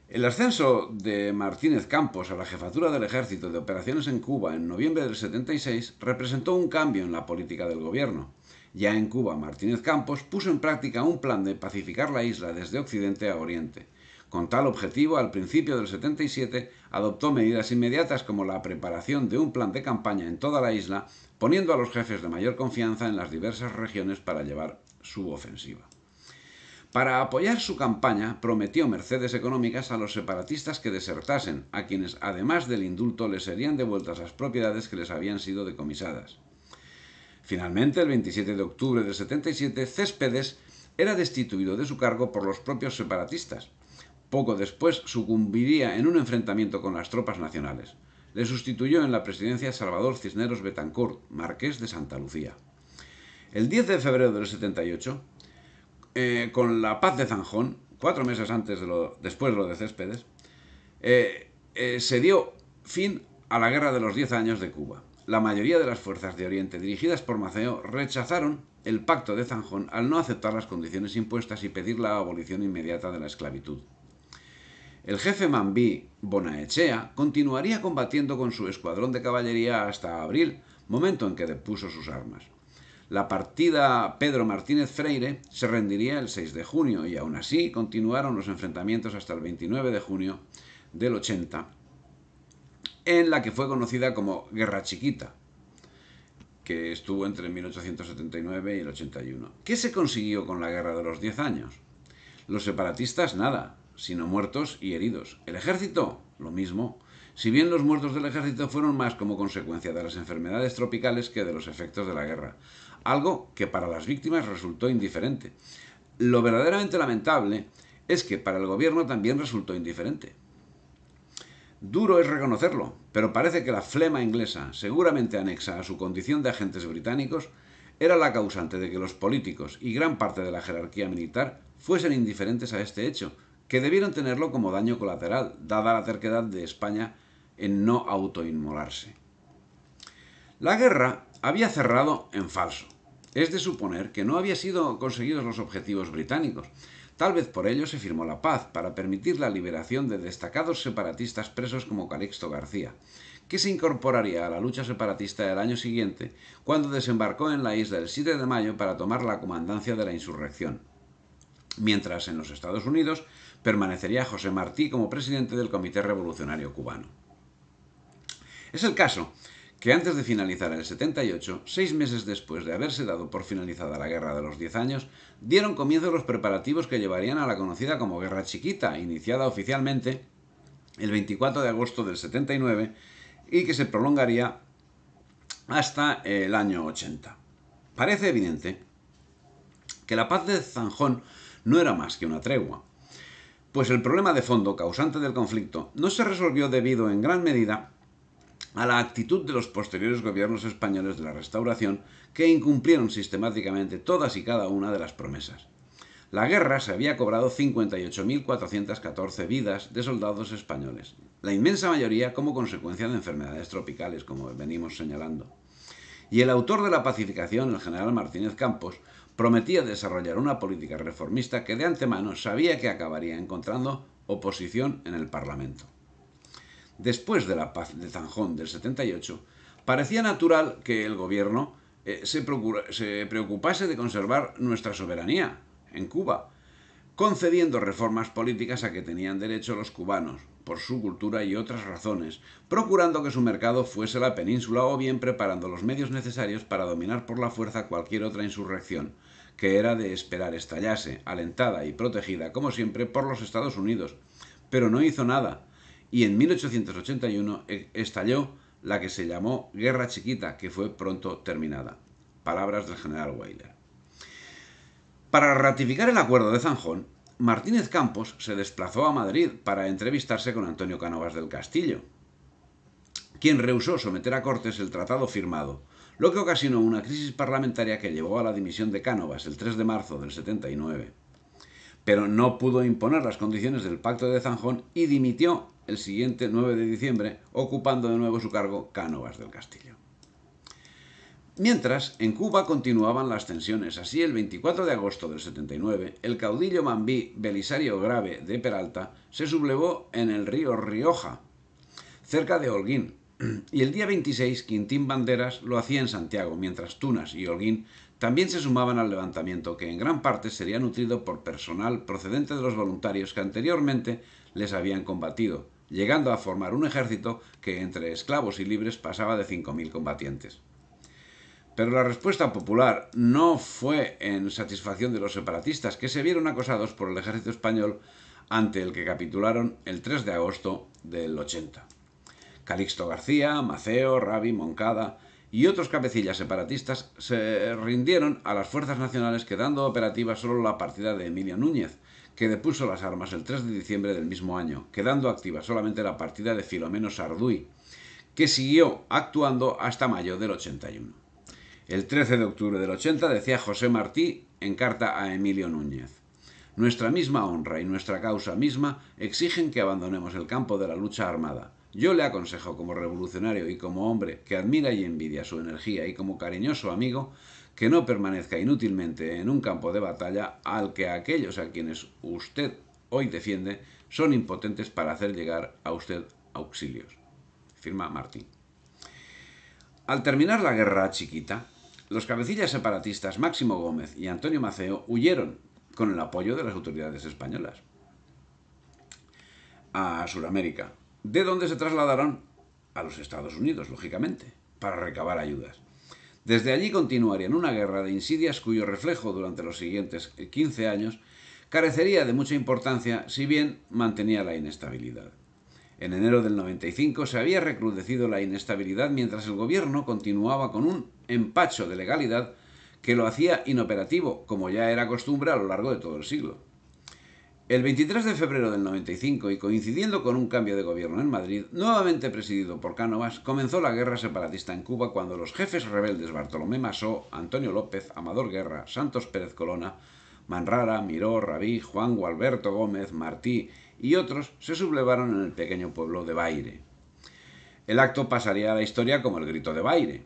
[SPEAKER 1] El ascenso de Martínez Campos a la jefatura del Ejército de Operaciones en Cuba en noviembre del 76 representó un cambio en la política del gobierno. Ya en Cuba, Martínez Campos puso en práctica un plan de pacificar la isla desde Occidente a Oriente. Con tal objetivo, al principio del 77 adoptó medidas inmediatas como la preparación de un plan de campaña en toda la isla, poniendo a los jefes de mayor confianza en las diversas regiones para llevar su ofensiva. Para apoyar su campaña, prometió mercedes económicas a los separatistas que desertasen, a quienes, además del indulto, les serían devueltas las propiedades que les habían sido decomisadas. Finalmente, el 27 de octubre del 77, Céspedes era destituido de su cargo por los propios separatistas, poco después sucumbiría en un enfrentamiento con las tropas nacionales. Le sustituyó en la presidencia Salvador Cisneros Betancourt, marqués de Santa Lucía. El 10 de febrero del 78, eh, con la paz de Zanjón, cuatro meses antes de lo, después de lo de Céspedes, eh, eh, se dio fin a la Guerra de los Diez Años de Cuba. La mayoría de las fuerzas de Oriente dirigidas por Maceo rechazaron el pacto de Zanjón al no aceptar las condiciones impuestas y pedir la abolición inmediata de la esclavitud. El jefe mambí, Bonaechea continuaría combatiendo con su escuadrón de caballería hasta abril, momento en que depuso sus armas. La partida Pedro Martínez Freire se rendiría el 6 de junio y aún así continuaron los enfrentamientos hasta el 29 de junio del 80, en la que fue conocida como Guerra Chiquita, que estuvo entre 1879 y el 81. ¿Qué se consiguió con la Guerra de los Diez Años? Los separatistas nada, sino muertos y heridos. El ejército, lo mismo. Si bien los muertos del ejército fueron más como consecuencia de las enfermedades tropicales que de los efectos de la guerra, algo que para las víctimas resultó indiferente. Lo verdaderamente lamentable es que para el gobierno también resultó indiferente. Duro es reconocerlo, pero parece que la flema inglesa, seguramente anexa a su condición de agentes británicos, era la causante de que los políticos y gran parte de la jerarquía militar fuesen indiferentes a este hecho, que debieron tenerlo como daño colateral, dada la terquedad de España en no autoinmolarse. La guerra había cerrado en falso. Es de suponer que no había sido conseguidos los objetivos británicos. Tal vez por ello se firmó la paz, para permitir la liberación de destacados separatistas presos como Calixto García, que se incorporaría a la lucha separatista del año siguiente, cuando desembarcó en la isla el 7 de mayo para tomar la comandancia de la insurrección mientras en los Estados Unidos permanecería José Martí como presidente del Comité Revolucionario Cubano. Es el caso que antes de finalizar el 78, seis meses después de haberse dado por finalizada la Guerra de los Diez Años, dieron comienzo los preparativos que llevarían a la conocida como Guerra Chiquita, iniciada oficialmente el 24 de agosto del 79 y que se prolongaría hasta el año 80. Parece evidente que la paz de Zanjón no era más que una tregua. Pues el problema de fondo causante del conflicto no se resolvió debido en gran medida a la actitud de los posteriores gobiernos españoles de la Restauración que incumplieron sistemáticamente todas y cada una de las promesas. La guerra se había cobrado 58.414 vidas de soldados españoles, la inmensa mayoría como consecuencia de enfermedades tropicales, como venimos señalando. Y el autor de la pacificación, el general Martínez Campos, prometía desarrollar una política reformista que de antemano sabía que acabaría encontrando oposición en el Parlamento. Después de la paz de Zanjón del 78, parecía natural que el gobierno eh, se preocupase de conservar nuestra soberanía en Cuba, concediendo reformas políticas a que tenían derecho los cubanos, por su cultura y otras razones, procurando que su mercado fuese la península o bien preparando los medios necesarios para dominar por la fuerza cualquier otra insurrección, que era de esperar estallase, alentada y protegida, como siempre, por los Estados Unidos, pero no hizo nada, y en 1881 e-, estalló la que se llamó Guerra Chiquita, que fue pronto terminada. Palabras del general Weiler. Para ratificar el acuerdo de Zanjón, Martínez Campos se desplazó a Madrid para entrevistarse con Antonio Canovas del Castillo, quien rehusó someter a Cortes el tratado firmado, lo que ocasionó una crisis parlamentaria que llevó a la dimisión de Cánovas el 3 de marzo del 79. Pero no pudo imponer las condiciones del pacto de Zanjón y dimitió el siguiente 9 de diciembre, ocupando de nuevo su cargo Cánovas del Castillo. Mientras, en Cuba continuaban las tensiones, así el 24 de agosto del 79, el caudillo mambí Belisario Grave de Peralta se sublevó en el río Rioja, cerca de Holguín, Y el día 26, Quintín Banderas lo hacía en Santiago, mientras Tunas y Holguín también se sumaban al levantamiento, que en gran parte sería nutrido por personal procedente de los voluntarios que anteriormente les habían combatido, llegando a formar un ejército que entre esclavos y libres pasaba de 5.000 combatientes. Pero la respuesta popular no fue en satisfacción de los separatistas, que se vieron acosados por el ejército español ante el que capitularon el 3 de agosto del 80. Calixto García, Maceo, Rabi, Moncada y otros cabecillas separatistas se rindieron a las fuerzas nacionales quedando operativa solo la partida de Emilio Núñez, que depuso las armas el 3 de diciembre del mismo año, quedando activa solamente la partida de Filomeno Sarduy, que siguió actuando hasta mayo del 81. El 13 de octubre del 80 decía José Martí en carta a Emilio Núñez. Nuestra misma honra y nuestra causa misma exigen que abandonemos el campo de la lucha armada yo le aconsejo como revolucionario y como hombre que admira y envidia su energía y como cariñoso amigo que no permanezca inútilmente en un campo de batalla al que aquellos a quienes usted hoy defiende son impotentes para hacer llegar a usted auxilios. Firma Martín. Al terminar la guerra chiquita, los cabecillas separatistas Máximo Gómez y Antonio Maceo huyeron con el apoyo de las autoridades españolas a Sudamérica, de donde se trasladarán a los Estados Unidos, lógicamente, para recabar ayudas. Desde allí continuarían una guerra de insidias cuyo reflejo durante los siguientes 15 eh, años carecería de mucha importancia si bien mantenía la inestabilidad. En enero del 95 se había recrudecido la inestabilidad mientras el gobierno continuaba con un empacho de legalidad que lo hacía inoperativo, como ya era costumbre a lo largo de todo el siglo. El 23 de febrero del 95, y coincidiendo con un cambio de gobierno en Madrid, nuevamente presidido por Cánovas, comenzó la guerra separatista en Cuba cuando los jefes rebeldes Bartolomé Masó, Antonio López, Amador Guerra, Santos Pérez Colona, Manrara, Miró, Rabí, Juan Gualberto Gómez, Martí y otros se sublevaron en el pequeño pueblo de Baire. El acto pasaría a la historia como el grito de Baire,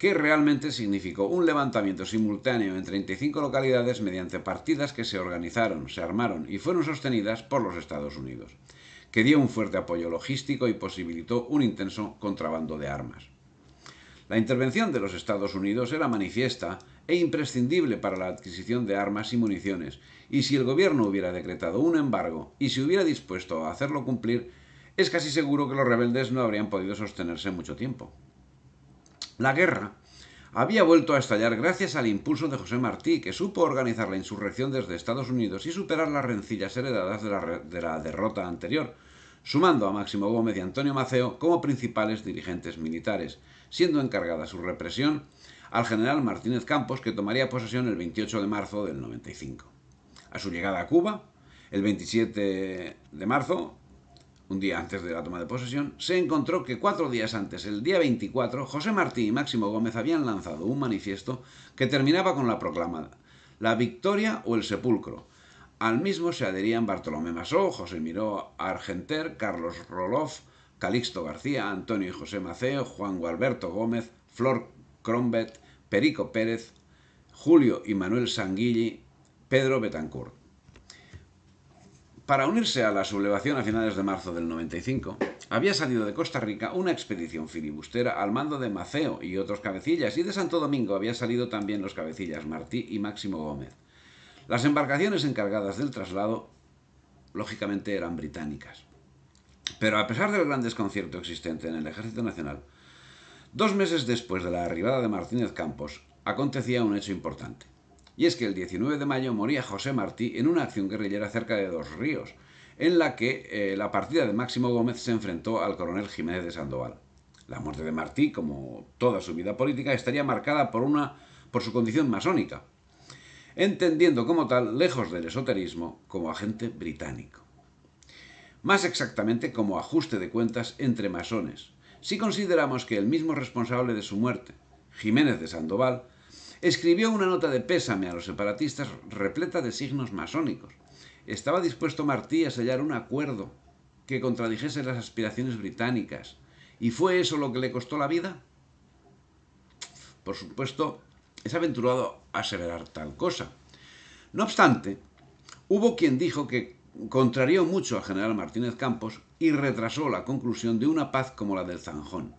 [SPEAKER 1] que realmente significó un levantamiento simultáneo en 35 localidades mediante partidas que se organizaron, se armaron y fueron sostenidas por los Estados Unidos, que dio un fuerte apoyo logístico y posibilitó un intenso contrabando de armas. La intervención de los Estados Unidos era manifiesta e imprescindible para la adquisición de armas y municiones, y si el gobierno hubiera decretado un embargo y se hubiera dispuesto a hacerlo cumplir, es casi seguro que los rebeldes no habrían podido sostenerse mucho tiempo. La guerra había vuelto a estallar gracias al impulso de José Martí, que supo organizar la insurrección desde Estados Unidos y superar las rencillas heredadas de la, derrota anterior, sumando a Máximo Gómez y Antonio Maceo como principales dirigentes militares, siendo encargada su represión al general Martínez Campos, que tomaría posesión el 28 de marzo del 95. A su llegada a Cuba, el 27 de marzo, un día antes de la toma de posesión, se encontró que cuatro días antes, el día 24, José Martín y Máximo Gómez habían lanzado un manifiesto que terminaba con la proclamada «La victoria o el sepulcro». Al mismo se adherían Bartolomé Masó, José Miró Argenter, Carlos Roloff, Calixto García, Antonio y José Maceo, Juan Gualberto Gómez, Flor Crombet, Perico Pérez, Julio y Manuel Sanguilli, Pedro Betancourt. Para unirse a la sublevación a finales de marzo del 95, había salido de Costa Rica una expedición filibustera al mando de Maceo y otros cabecillas, y de Santo Domingo habían salido también los cabecillas Martí y Máximo Gómez. Las embarcaciones encargadas del traslado, lógicamente, eran británicas. Pero a pesar del gran desconcierto existente en el Ejército Nacional, dos meses después de la arribada de Martínez Campos, acontecía un hecho importante y es que el 19 de mayo moría José Martí en una acción guerrillera cerca de Dos Ríos, en la que eh, la partida de Máximo Gómez se enfrentó al coronel Jiménez de Sandoval. La muerte de Martí, como toda su vida política, estaría marcada por, una, por su condición masónica, entendiendo como tal, lejos del esoterismo, como agente británico. Más exactamente como ajuste de cuentas entre masones, si consideramos que el mismo responsable de su muerte, Jiménez de Sandoval, Escribió una nota de pésame a los separatistas repleta de signos masónicos. Estaba dispuesto Martí a sellar un acuerdo que contradijese las aspiraciones británicas. ¿Y fue eso lo que le costó la vida? Por supuesto, es aventurado aseverar tal cosa. No obstante, hubo quien dijo que contrarió mucho a general Martínez Campos y retrasó la conclusión de una paz como la del Zanjón.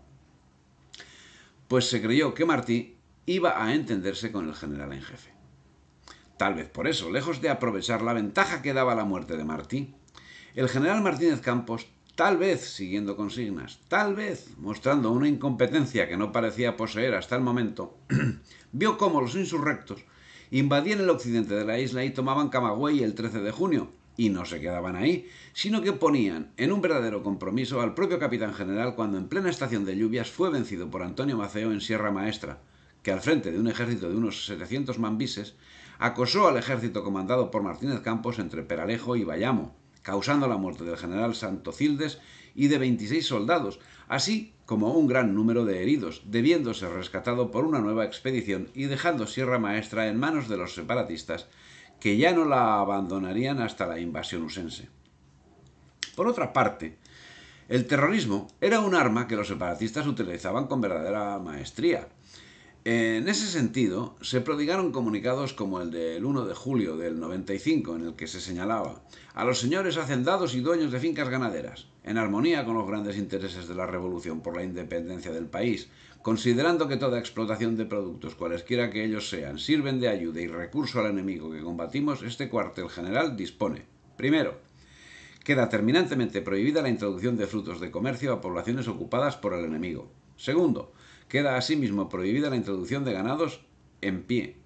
[SPEAKER 1] Pues se creyó que Martí iba a entenderse con el general en jefe. Tal vez por eso, lejos de aprovechar la ventaja que daba la muerte de Martí, el general Martínez Campos, tal vez siguiendo consignas, tal vez mostrando una incompetencia que no parecía poseer hasta el momento, vio cómo los insurrectos invadían el occidente de la isla y tomaban Camagüey el 13 de junio, y no se quedaban ahí, sino que ponían en un verdadero compromiso al propio capitán general cuando en plena estación de lluvias fue vencido por Antonio Maceo en Sierra Maestra, que al frente de un ejército de unos 700 mambises, acosó al ejército comandado por Martínez Campos entre Peralejo y Bayamo, causando la muerte del general Santocildes y de 26 soldados, así como un gran número de heridos, debiéndose rescatado por una nueva expedición y dejando Sierra Maestra en manos de los separatistas, que ya no la abandonarían hasta la invasión usense. Por otra parte, el terrorismo era un arma que los separatistas utilizaban con verdadera maestría, en ese sentido, se prodigaron comunicados como el del 1 de julio del 95, en el que se señalaba a los señores hacendados y dueños de fincas ganaderas, en armonía con los grandes intereses de la revolución por la independencia del país, considerando que toda explotación de productos, cualesquiera que ellos sean, sirven de ayuda y recurso al enemigo que combatimos, este cuartel general dispone. Primero, queda terminantemente prohibida la introducción de frutos de comercio a poblaciones ocupadas por el enemigo. Segundo, Queda asimismo prohibida la introducción de ganados en pie.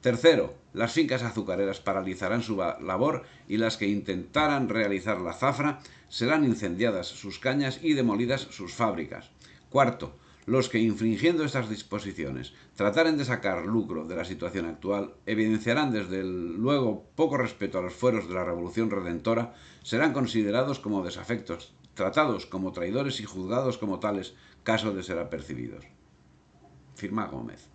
[SPEAKER 1] Tercero, las fincas azucareras paralizarán su labor y las que intentaran realizar la zafra serán incendiadas sus cañas y demolidas sus fábricas. Cuarto, los que, infringiendo estas disposiciones, trataren de sacar lucro de la situación actual, evidenciarán desde luego poco respeto a los fueros de la Revolución Redentora, serán considerados como desafectos, tratados como traidores y juzgados como tales, caso de ser apercibidos firma Gómez.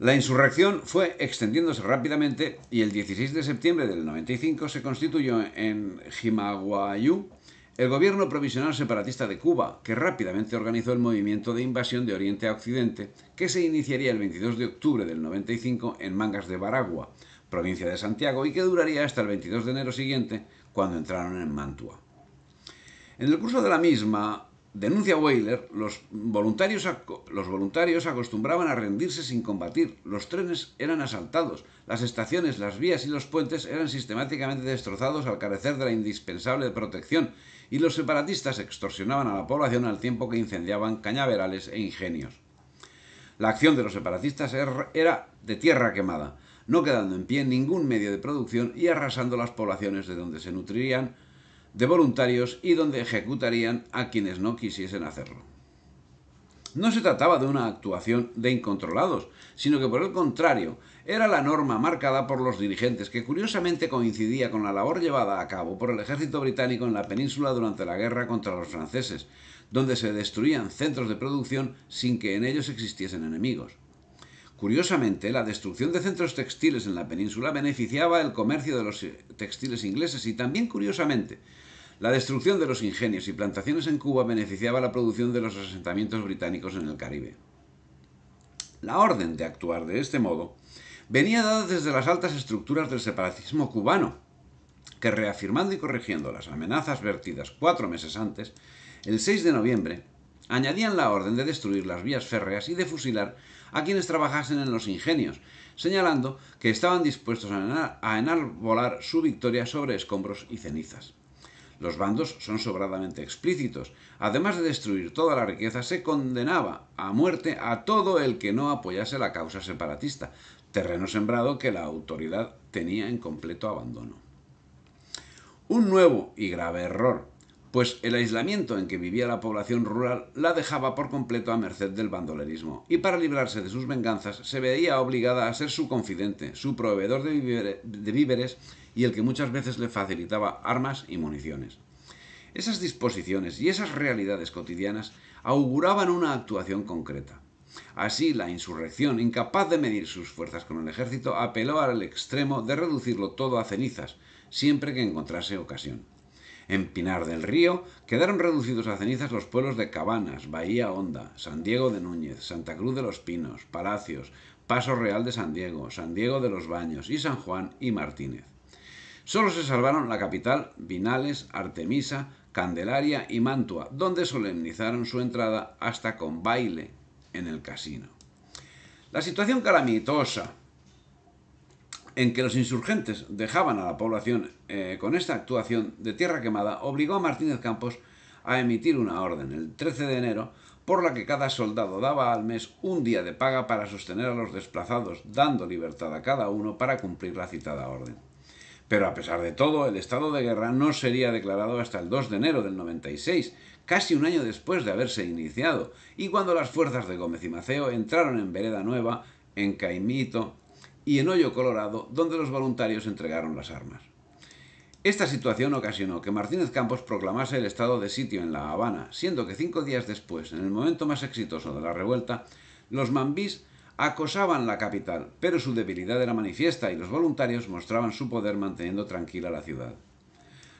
[SPEAKER 1] La insurrección fue extendiéndose rápidamente y el 16 de septiembre del 95 se constituyó en Jimaguayú el gobierno provisional separatista de Cuba, que rápidamente organizó el movimiento de invasión de Oriente a Occidente, que se iniciaría el 22 de octubre del 95 en Mangas de Baragua, provincia de Santiago, y que duraría hasta el 22 de enero siguiente, cuando entraron en Mantua. En el curso de la misma, Denuncia Weiler, los voluntarios, los voluntarios acostumbraban a rendirse sin combatir, los trenes eran asaltados, las estaciones, las vías y los puentes eran sistemáticamente destrozados al carecer de la indispensable protección, y los separatistas extorsionaban a la población al tiempo que incendiaban cañaverales e ingenios. La acción de los separatistas er, era de tierra quemada, no quedando en pie ningún medio de producción y arrasando las poblaciones de donde se nutrirían de voluntarios y donde ejecutarían a quienes no quisiesen hacerlo. No se trataba de una actuación de incontrolados, sino que por el contrario, era la norma marcada por los dirigentes que curiosamente coincidía con la labor llevada a cabo por el ejército británico en la península durante la guerra contra los franceses, donde se destruían centros de producción sin que en ellos existiesen enemigos. Curiosamente, la destrucción de centros textiles en la península beneficiaba el comercio de los eh, textiles ingleses y también, curiosamente, la destrucción de los ingenios y plantaciones en Cuba beneficiaba la producción de los asentamientos británicos en el Caribe. La orden de actuar de este modo venía dada desde las altas estructuras del separatismo cubano, que reafirmando y corrigiendo las amenazas vertidas cuatro meses antes, el 6 de noviembre, añadían la orden de destruir las vías férreas y de fusilar a quienes trabajasen en los ingenios, señalando que estaban dispuestos a enarbolar su victoria sobre escombros y cenizas. Los bandos son sobradamente explícitos. Además de destruir toda la riqueza, se condenaba a muerte a todo el que no apoyase la causa separatista, terreno sembrado que la autoridad tenía en completo abandono. Un nuevo y grave error, pues el aislamiento en que vivía la población rural la dejaba por completo a merced del bandolerismo, y para librarse de sus venganzas se veía obligada a ser su confidente, su proveedor de, víveres y el que muchas veces le facilitaba armas y municiones. Esas disposiciones y esas realidades cotidianas auguraban una actuación concreta. Así, la insurrección, incapaz de medir sus fuerzas con el ejército, apeló al extremo de reducirlo todo a cenizas, siempre que encontrase ocasión. En Pinar del Río quedaron reducidos a cenizas los pueblos de Cabanas, Bahía Honda, San Diego de Núñez, Santa Cruz de los Pinos, Palacios, Paso Real de San Diego, San Diego de los Baños y San Juan y Martínez. Solo se salvaron la capital, Vinales, Artemisa, Candelaria y Mantua, donde solemnizaron su entrada hasta con baile en el casino. La situación calamitosa en que los insurgentes dejaban a la población eh, con esta actuación de tierra quemada obligó a Martínez Campos a emitir una orden el 13 de enero por la que cada soldado daba al mes un día de paga para sostener a los desplazados, dando libertad a cada uno para cumplir la citada orden. Pero a pesar de todo, el estado de guerra no sería declarado hasta el 2 de enero del 96, casi un año después de haberse iniciado, y cuando las fuerzas de Gómez y Maceo entraron en Vereda Nueva, en Caimito y en Hoyo Colorado, donde los voluntarios entregaron las armas. Esta situación ocasionó que Martínez Campos proclamase el estado de sitio en La Habana, siendo que cinco días después, en el momento más exitoso de la revuelta, los mambís acosaban la capital, pero su debilidad era manifiesta y los voluntarios mostraban su poder manteniendo tranquila la ciudad.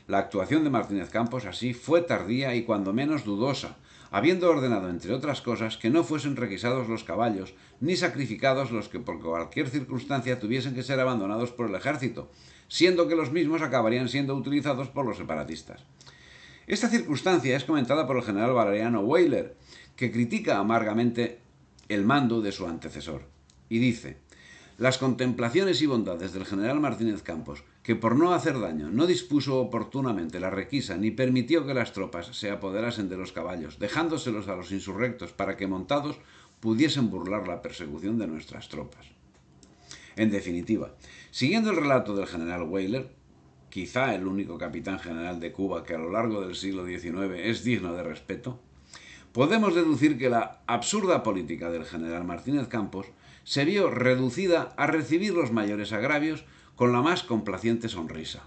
[SPEAKER 1] La actuación de Martínez Campos así fue tardía y cuando menos dudosa, habiendo ordenado, entre otras cosas, que no fuesen requisados los caballos, ni sacrificados los que por cualquier circunstancia tuviesen que ser abandonados por el ejército, siendo que los mismos acabarían siendo utilizados por los separatistas. Esta circunstancia es comentada por el general valeriano Weyler, que critica amargamente el mando de su antecesor. Y dice, las contemplaciones y bondades del general Martínez Campos, que por no hacer daño no dispuso oportunamente la requisa ni permitió que las tropas se apoderasen de los caballos, dejándoselos a los insurrectos para que montados pudiesen burlar la persecución de nuestras tropas. En definitiva, siguiendo el relato del general Weyler, quizá el único capitán general de Cuba que a lo largo del siglo XIX es digno de respeto, podemos deducir que la absurda política del general Martínez Campos se vio reducida a recibir los mayores agravios con la más complaciente sonrisa.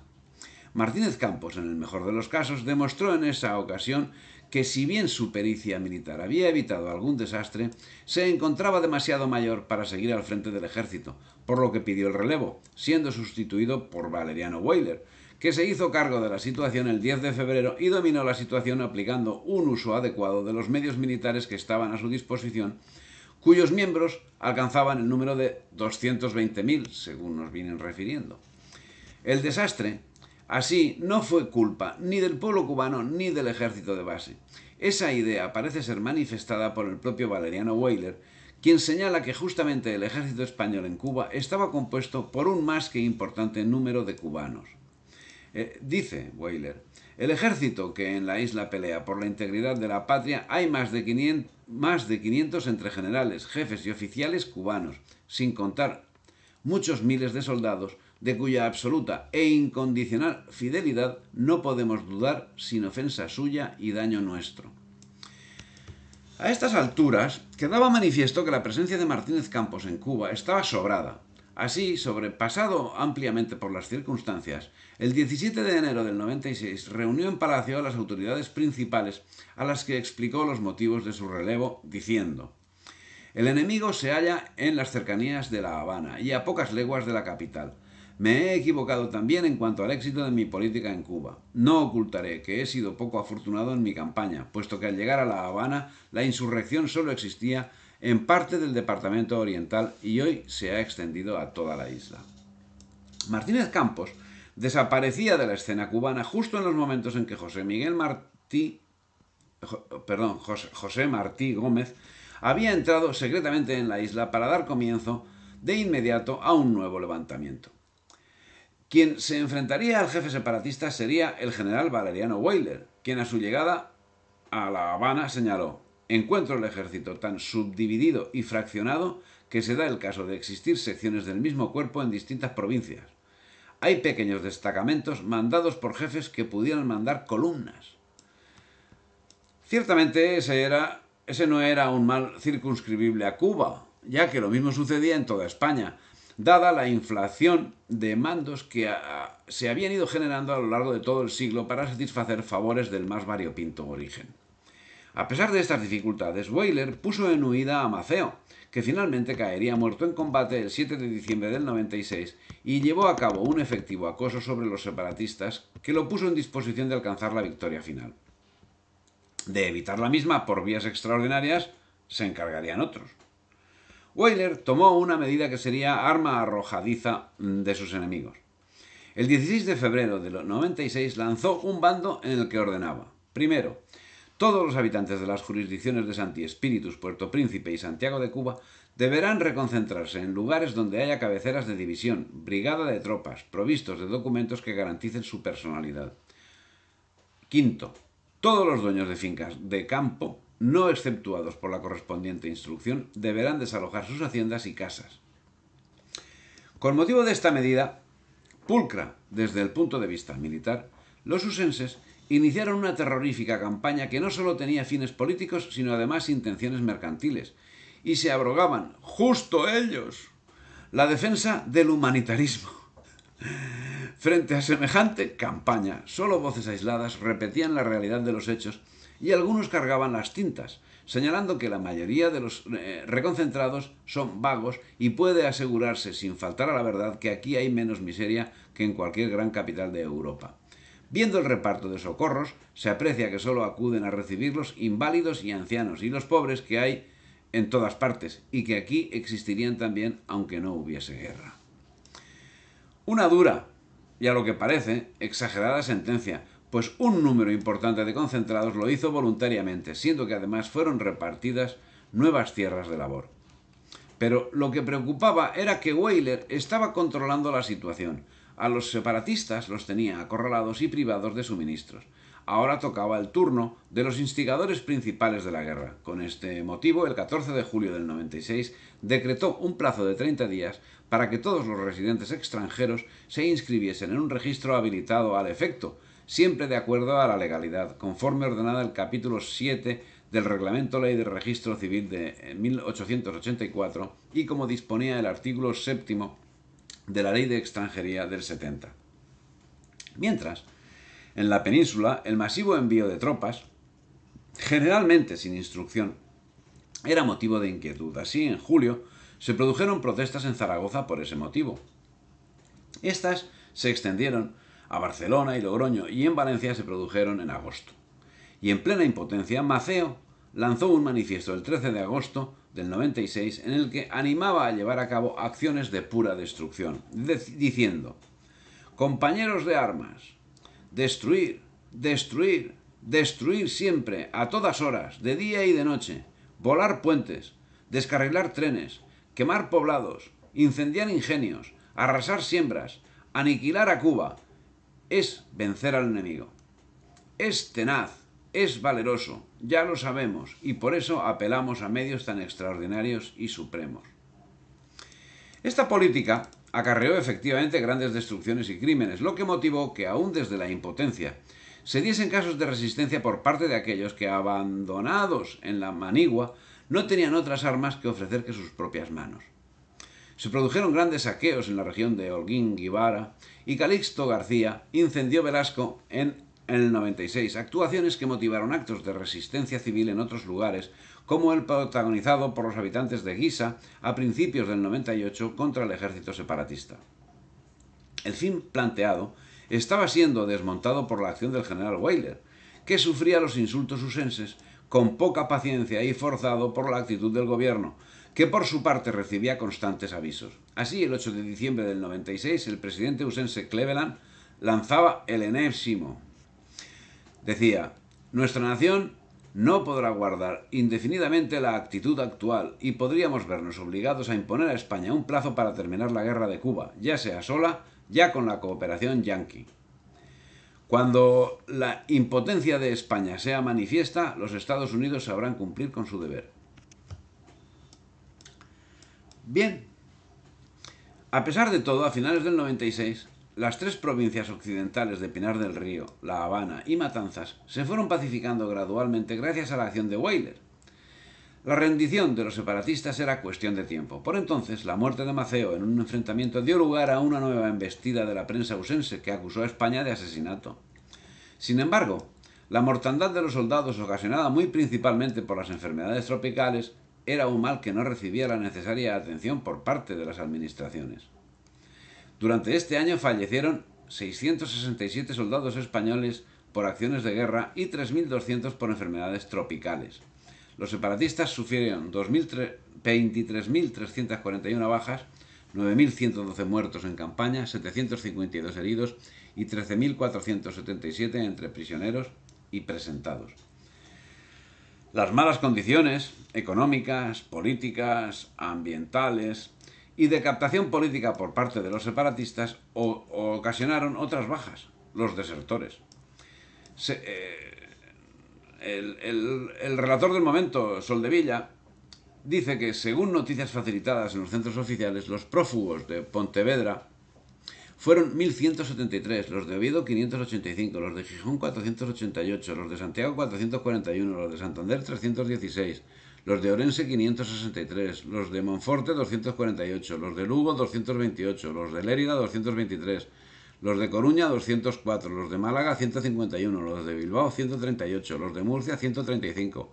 [SPEAKER 1] Martínez Campos, en el mejor de los casos, demostró en esa ocasión que si bien su pericia militar había evitado algún desastre, se encontraba demasiado mayor para seguir al frente del ejército, por lo que pidió el relevo, siendo sustituido por Valeriano Weyler, que se hizo cargo de la situación el 10 de febrero y dominó la situación aplicando un uso adecuado de los medios militares que estaban a su disposición, cuyos miembros alcanzaban el número de 220.000, según nos vienen refiriendo. El desastre, así, no fue culpa ni del pueblo cubano ni del ejército de base. Esa idea parece ser manifestada por el propio Valeriano Weyler, quien señala que justamente el ejército español en Cuba estaba compuesto por un más que importante número de cubanos. Eh, dice Weiler, el ejército que en la isla pelea por la integridad de la patria hay más de, más de 500 entre generales, jefes y oficiales cubanos, sin contar muchos miles de soldados de cuya absoluta e incondicional fidelidad no podemos dudar sin ofensa suya y daño nuestro. A estas alturas quedaba manifiesto que la presencia de Martínez Campos en Cuba estaba sobrada. Así, sobrepasado ampliamente por las circunstancias, el 17 de enero del 96 reunió en Palacio a las autoridades principales a las que explicó los motivos de su relevo diciendo El enemigo se halla en las cercanías de La Habana y a pocas leguas de la capital. Me he equivocado también en cuanto al éxito de mi política en Cuba. No ocultaré que he sido poco afortunado en mi campaña, puesto que al llegar a La Habana la insurrección solo existía en parte del departamento oriental y hoy se ha extendido a toda la isla. Martínez Campos desaparecía de la escena cubana justo en los momentos en que José Miguel Martí, perdón, José, Martí Gómez había entrado secretamente en la isla para dar comienzo de inmediato a un nuevo levantamiento. Quien se enfrentaría al jefe separatista sería el general Valeriano Weyler, quien a su llegada a La Habana señaló, encuentro el ejército tan subdividido y fraccionado que se da el caso de existir secciones del mismo cuerpo en distintas provincias. Hay pequeños destacamentos mandados por jefes que pudieran mandar columnas. Ciertamente ese, era, ese no era un mal circunscribible a Cuba, ya que lo mismo sucedía en toda España, dada la inflación de mandos que ah, se habían ido generando a lo largo de todo el siglo para satisfacer favores del más variopinto origen. A pesar de estas dificultades, Weyler puso en huida a Maceo, que finalmente caería muerto en combate el 7 de diciembre del 96 y llevó a cabo un efectivo acoso sobre los separatistas que lo puso en disposición de alcanzar la victoria final. De evitar la misma por vías extraordinarias, se encargarían otros. Weyler tomó una medida que sería arma arrojadiza de sus enemigos. El 16 de febrero del 96 lanzó un bando en el que ordenaba, primero, todos los habitantes de las jurisdicciones de Santi Espíritus, Puerto Príncipe y Santiago de Cuba deberán reconcentrarse en lugares donde haya cabeceras de división, brigada de tropas, provistos de documentos que garanticen su personalidad. Quinto, todos los dueños de fincas de campo, no exceptuados por la correspondiente instrucción, deberán desalojar sus haciendas y casas. Con motivo de esta medida, pulcra desde el punto de vista militar, los usenses iniciaron una terrorífica campaña que no solo tenía fines políticos, sino además intenciones mercantiles, y se abrogaban, justo ellos, la defensa del humanitarismo. Frente a semejante campaña, solo voces aisladas repetían la realidad de los hechos y algunos cargaban las tintas, señalando que la mayoría de los eh, reconcentrados son vagos y puede asegurarse, sin faltar a la verdad, que aquí hay menos miseria que en cualquier gran capital de Europa. Viendo el reparto de socorros, se aprecia que solo acuden a recibirlos inválidos y ancianos y los pobres que hay en todas partes y que aquí existirían también aunque no hubiese guerra. Una dura y a lo que parece exagerada sentencia, pues un número importante de concentrados lo hizo voluntariamente, siendo que además fueron repartidas nuevas tierras de labor. Pero lo que preocupaba era que Weyler estaba controlando la situación, a los separatistas los tenía acorralados y privados de suministros. Ahora tocaba el turno de los instigadores principales de la guerra. Con este motivo, el 14 de julio del 96 decretó un plazo de 30 días para que todos los residentes extranjeros se inscribiesen en un registro habilitado al efecto, siempre de acuerdo a la legalidad, conforme ordenada el capítulo 7 del Reglamento Ley de Registro Civil de 1884 y como disponía el artículo séptimo de la Ley de Extranjería del 70. Mientras, en la península, el masivo envío de tropas, generalmente sin instrucción, era motivo de inquietud. Así, en julio, se produjeron protestas en Zaragoza por ese motivo. Estas se extendieron a Barcelona y Logroño y en Valencia se produjeron en agosto. Y en plena impotencia, Maceo lanzó un manifiesto el 13 de agosto del 96 en el que animaba a llevar a cabo acciones de pura destrucción, diciendo, compañeros de armas, destruir, destruir, destruir siempre, a todas horas, de día y de noche, volar puentes, descarrilar trenes, quemar poblados, incendiar ingenios, arrasar siembras, aniquilar a Cuba, es vencer al enemigo. Es tenaz, es valeroso, ya lo sabemos, y por eso apelamos a medios tan extraordinarios y supremos. Esta política acarreó efectivamente grandes destrucciones y crímenes, lo que motivó que aún desde la impotencia se diesen casos de resistencia por parte de aquellos que, abandonados en la manigua, no tenían otras armas que ofrecer que sus propias manos. Se produjeron grandes saqueos en la región de Holguín guibara y Calixto García incendió Velasco en en el 96, actuaciones que motivaron actos de resistencia civil en otros lugares, como el protagonizado por los habitantes de Giza a principios del 98 contra el ejército separatista. El fin planteado estaba siendo desmontado por la acción del general Weyler, que sufría los insultos usenses con poca paciencia y forzado por la actitud del gobierno, que por su parte recibía constantes avisos. Así, el 8 de diciembre del 96, el presidente usense Cleveland lanzaba el enésimo Decía, nuestra nación no podrá guardar indefinidamente la actitud actual y podríamos vernos obligados a imponer a España un plazo para terminar la guerra de Cuba, ya sea sola, ya con la cooperación yanqui. Cuando la impotencia de España sea manifiesta, los Estados Unidos sabrán cumplir con su deber. Bien. A pesar de todo, a finales del 96, las tres provincias occidentales de Pinar del Río, La Habana y Matanzas se fueron pacificando gradualmente gracias a la acción de Weyler. La rendición de los separatistas era cuestión de tiempo. Por entonces, la muerte de Maceo en un enfrentamiento dio lugar a una nueva embestida de la prensa ausense que acusó a España de asesinato. Sin embargo, la mortandad de los soldados, ocasionada muy principalmente por las enfermedades tropicales, era un mal que no recibía la necesaria atención por parte de las administraciones. Durante este año fallecieron 667 soldados españoles por acciones de guerra y 3.200 por enfermedades tropicales. Los separatistas sufrieron 23.341 bajas, 9.112 muertos en campaña, 752 heridos y 13.477 entre prisioneros y presentados. Las malas condiciones económicas, políticas, ambientales, y de captación política por parte de los separatistas o, ocasionaron otras bajas, los desertores. Eh, el, el, relator del momento, Soldevilla, dice que según noticias facilitadas en los centros oficiales, los prófugos de Pontevedra fueron 1.173, los de Oviedo 585, los de Gijón 488, los de Santiago 441, los de Santander 316, los de Orense 563, los de Monforte 248, los de Lugo 228, los de Lérida 223, los de Coruña 204, los de Málaga 151, los de Bilbao 138, los de Murcia 135,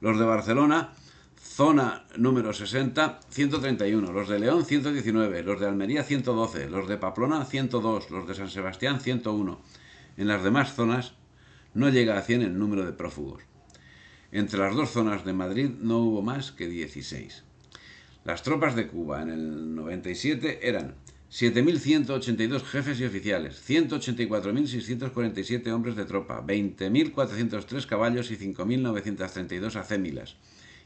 [SPEAKER 1] los de Barcelona zona número 60, 131, los de León 119, los de Almería 112, los de Paplona, 102, los de San Sebastián 101. En las demás zonas no llega a 100 el número de prófugos. Entre las dos zonas de Madrid no hubo más que 16. Las tropas de Cuba en el 97 eran 7.182 jefes y oficiales, 184.647 hombres de tropa, 20.403 caballos y 5.932 acémilas,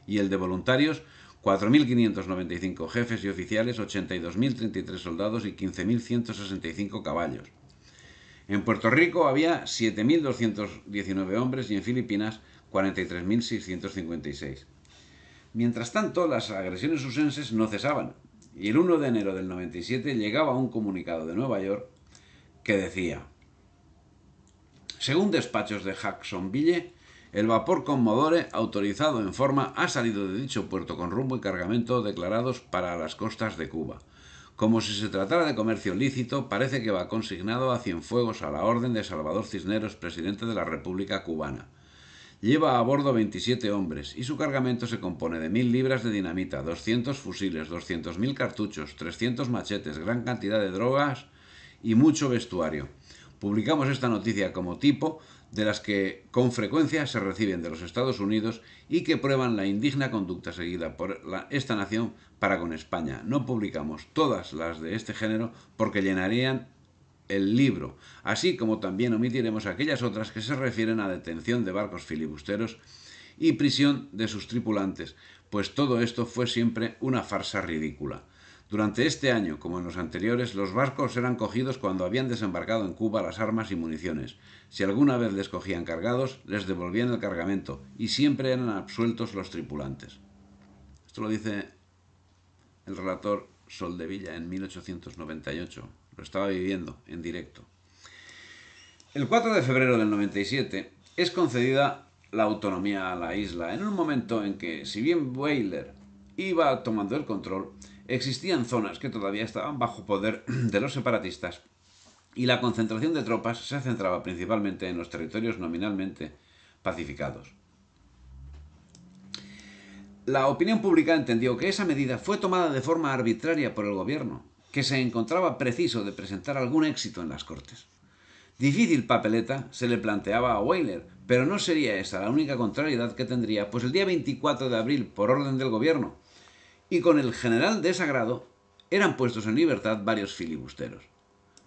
[SPEAKER 1] y el de voluntarios 4.595 jefes y oficiales, 82.033 soldados y 15.165 caballos. En Puerto Rico había 7.219 hombres y en Filipinas 43.656. Mientras tanto, las agresiones usenses no cesaban, y el 1 de enero del 97 llegaba un comunicado de Nueva York que decía, según despachos de Jacksonville, el vapor Commodore, autorizado en forma, ha salido de dicho puerto con rumbo y cargamento declarados para las costas de Cuba. Como si se tratara de comercio lícito, parece que va consignado a Cienfuegos a la orden de Salvador Cisneros, presidente de la República Cubana. Lleva a bordo 27 hombres y su cargamento se compone de 1.000 libras de dinamita, 200 fusiles, 200.000 cartuchos, 300 machetes, gran cantidad de drogas y mucho vestuario. Publicamos esta noticia como tipo de las que con frecuencia se reciben de los Estados Unidos y que prueban la indigna conducta seguida por esta nación para con España. No publicamos todas las de este género porque llenarían el libro, así como también omitiremos aquellas otras que se refieren a detención de barcos filibusteros y prisión de sus tripulantes, pues todo esto fue siempre una farsa ridícula. Durante este año, como en los anteriores, los barcos eran cogidos cuando habían desembarcado en Cuba las armas y municiones. Si alguna vez les cogían cargados, les devolvían el cargamento y siempre eran absueltos los tripulantes. Esto lo dice el relator Soldevilla en 1898. Lo estaba viviendo en directo. El 4 de febrero del 97 es concedida la autonomía a la isla en un momento en que, si bien Weyler iba tomando el control, existían zonas que todavía estaban bajo poder de los separatistas y la concentración de tropas se centraba principalmente en los territorios nominalmente pacificados. La opinión pública entendió que esa medida fue tomada de forma arbitraria por el gobierno que se encontraba preciso de presentar algún éxito en las Cortes. Difícil papeleta se le planteaba a Weyler, pero no sería esa la única contrariedad que tendría, pues el día 24 de abril, por orden del gobierno, y con el general desagrado, eran puestos en libertad varios filibusteros.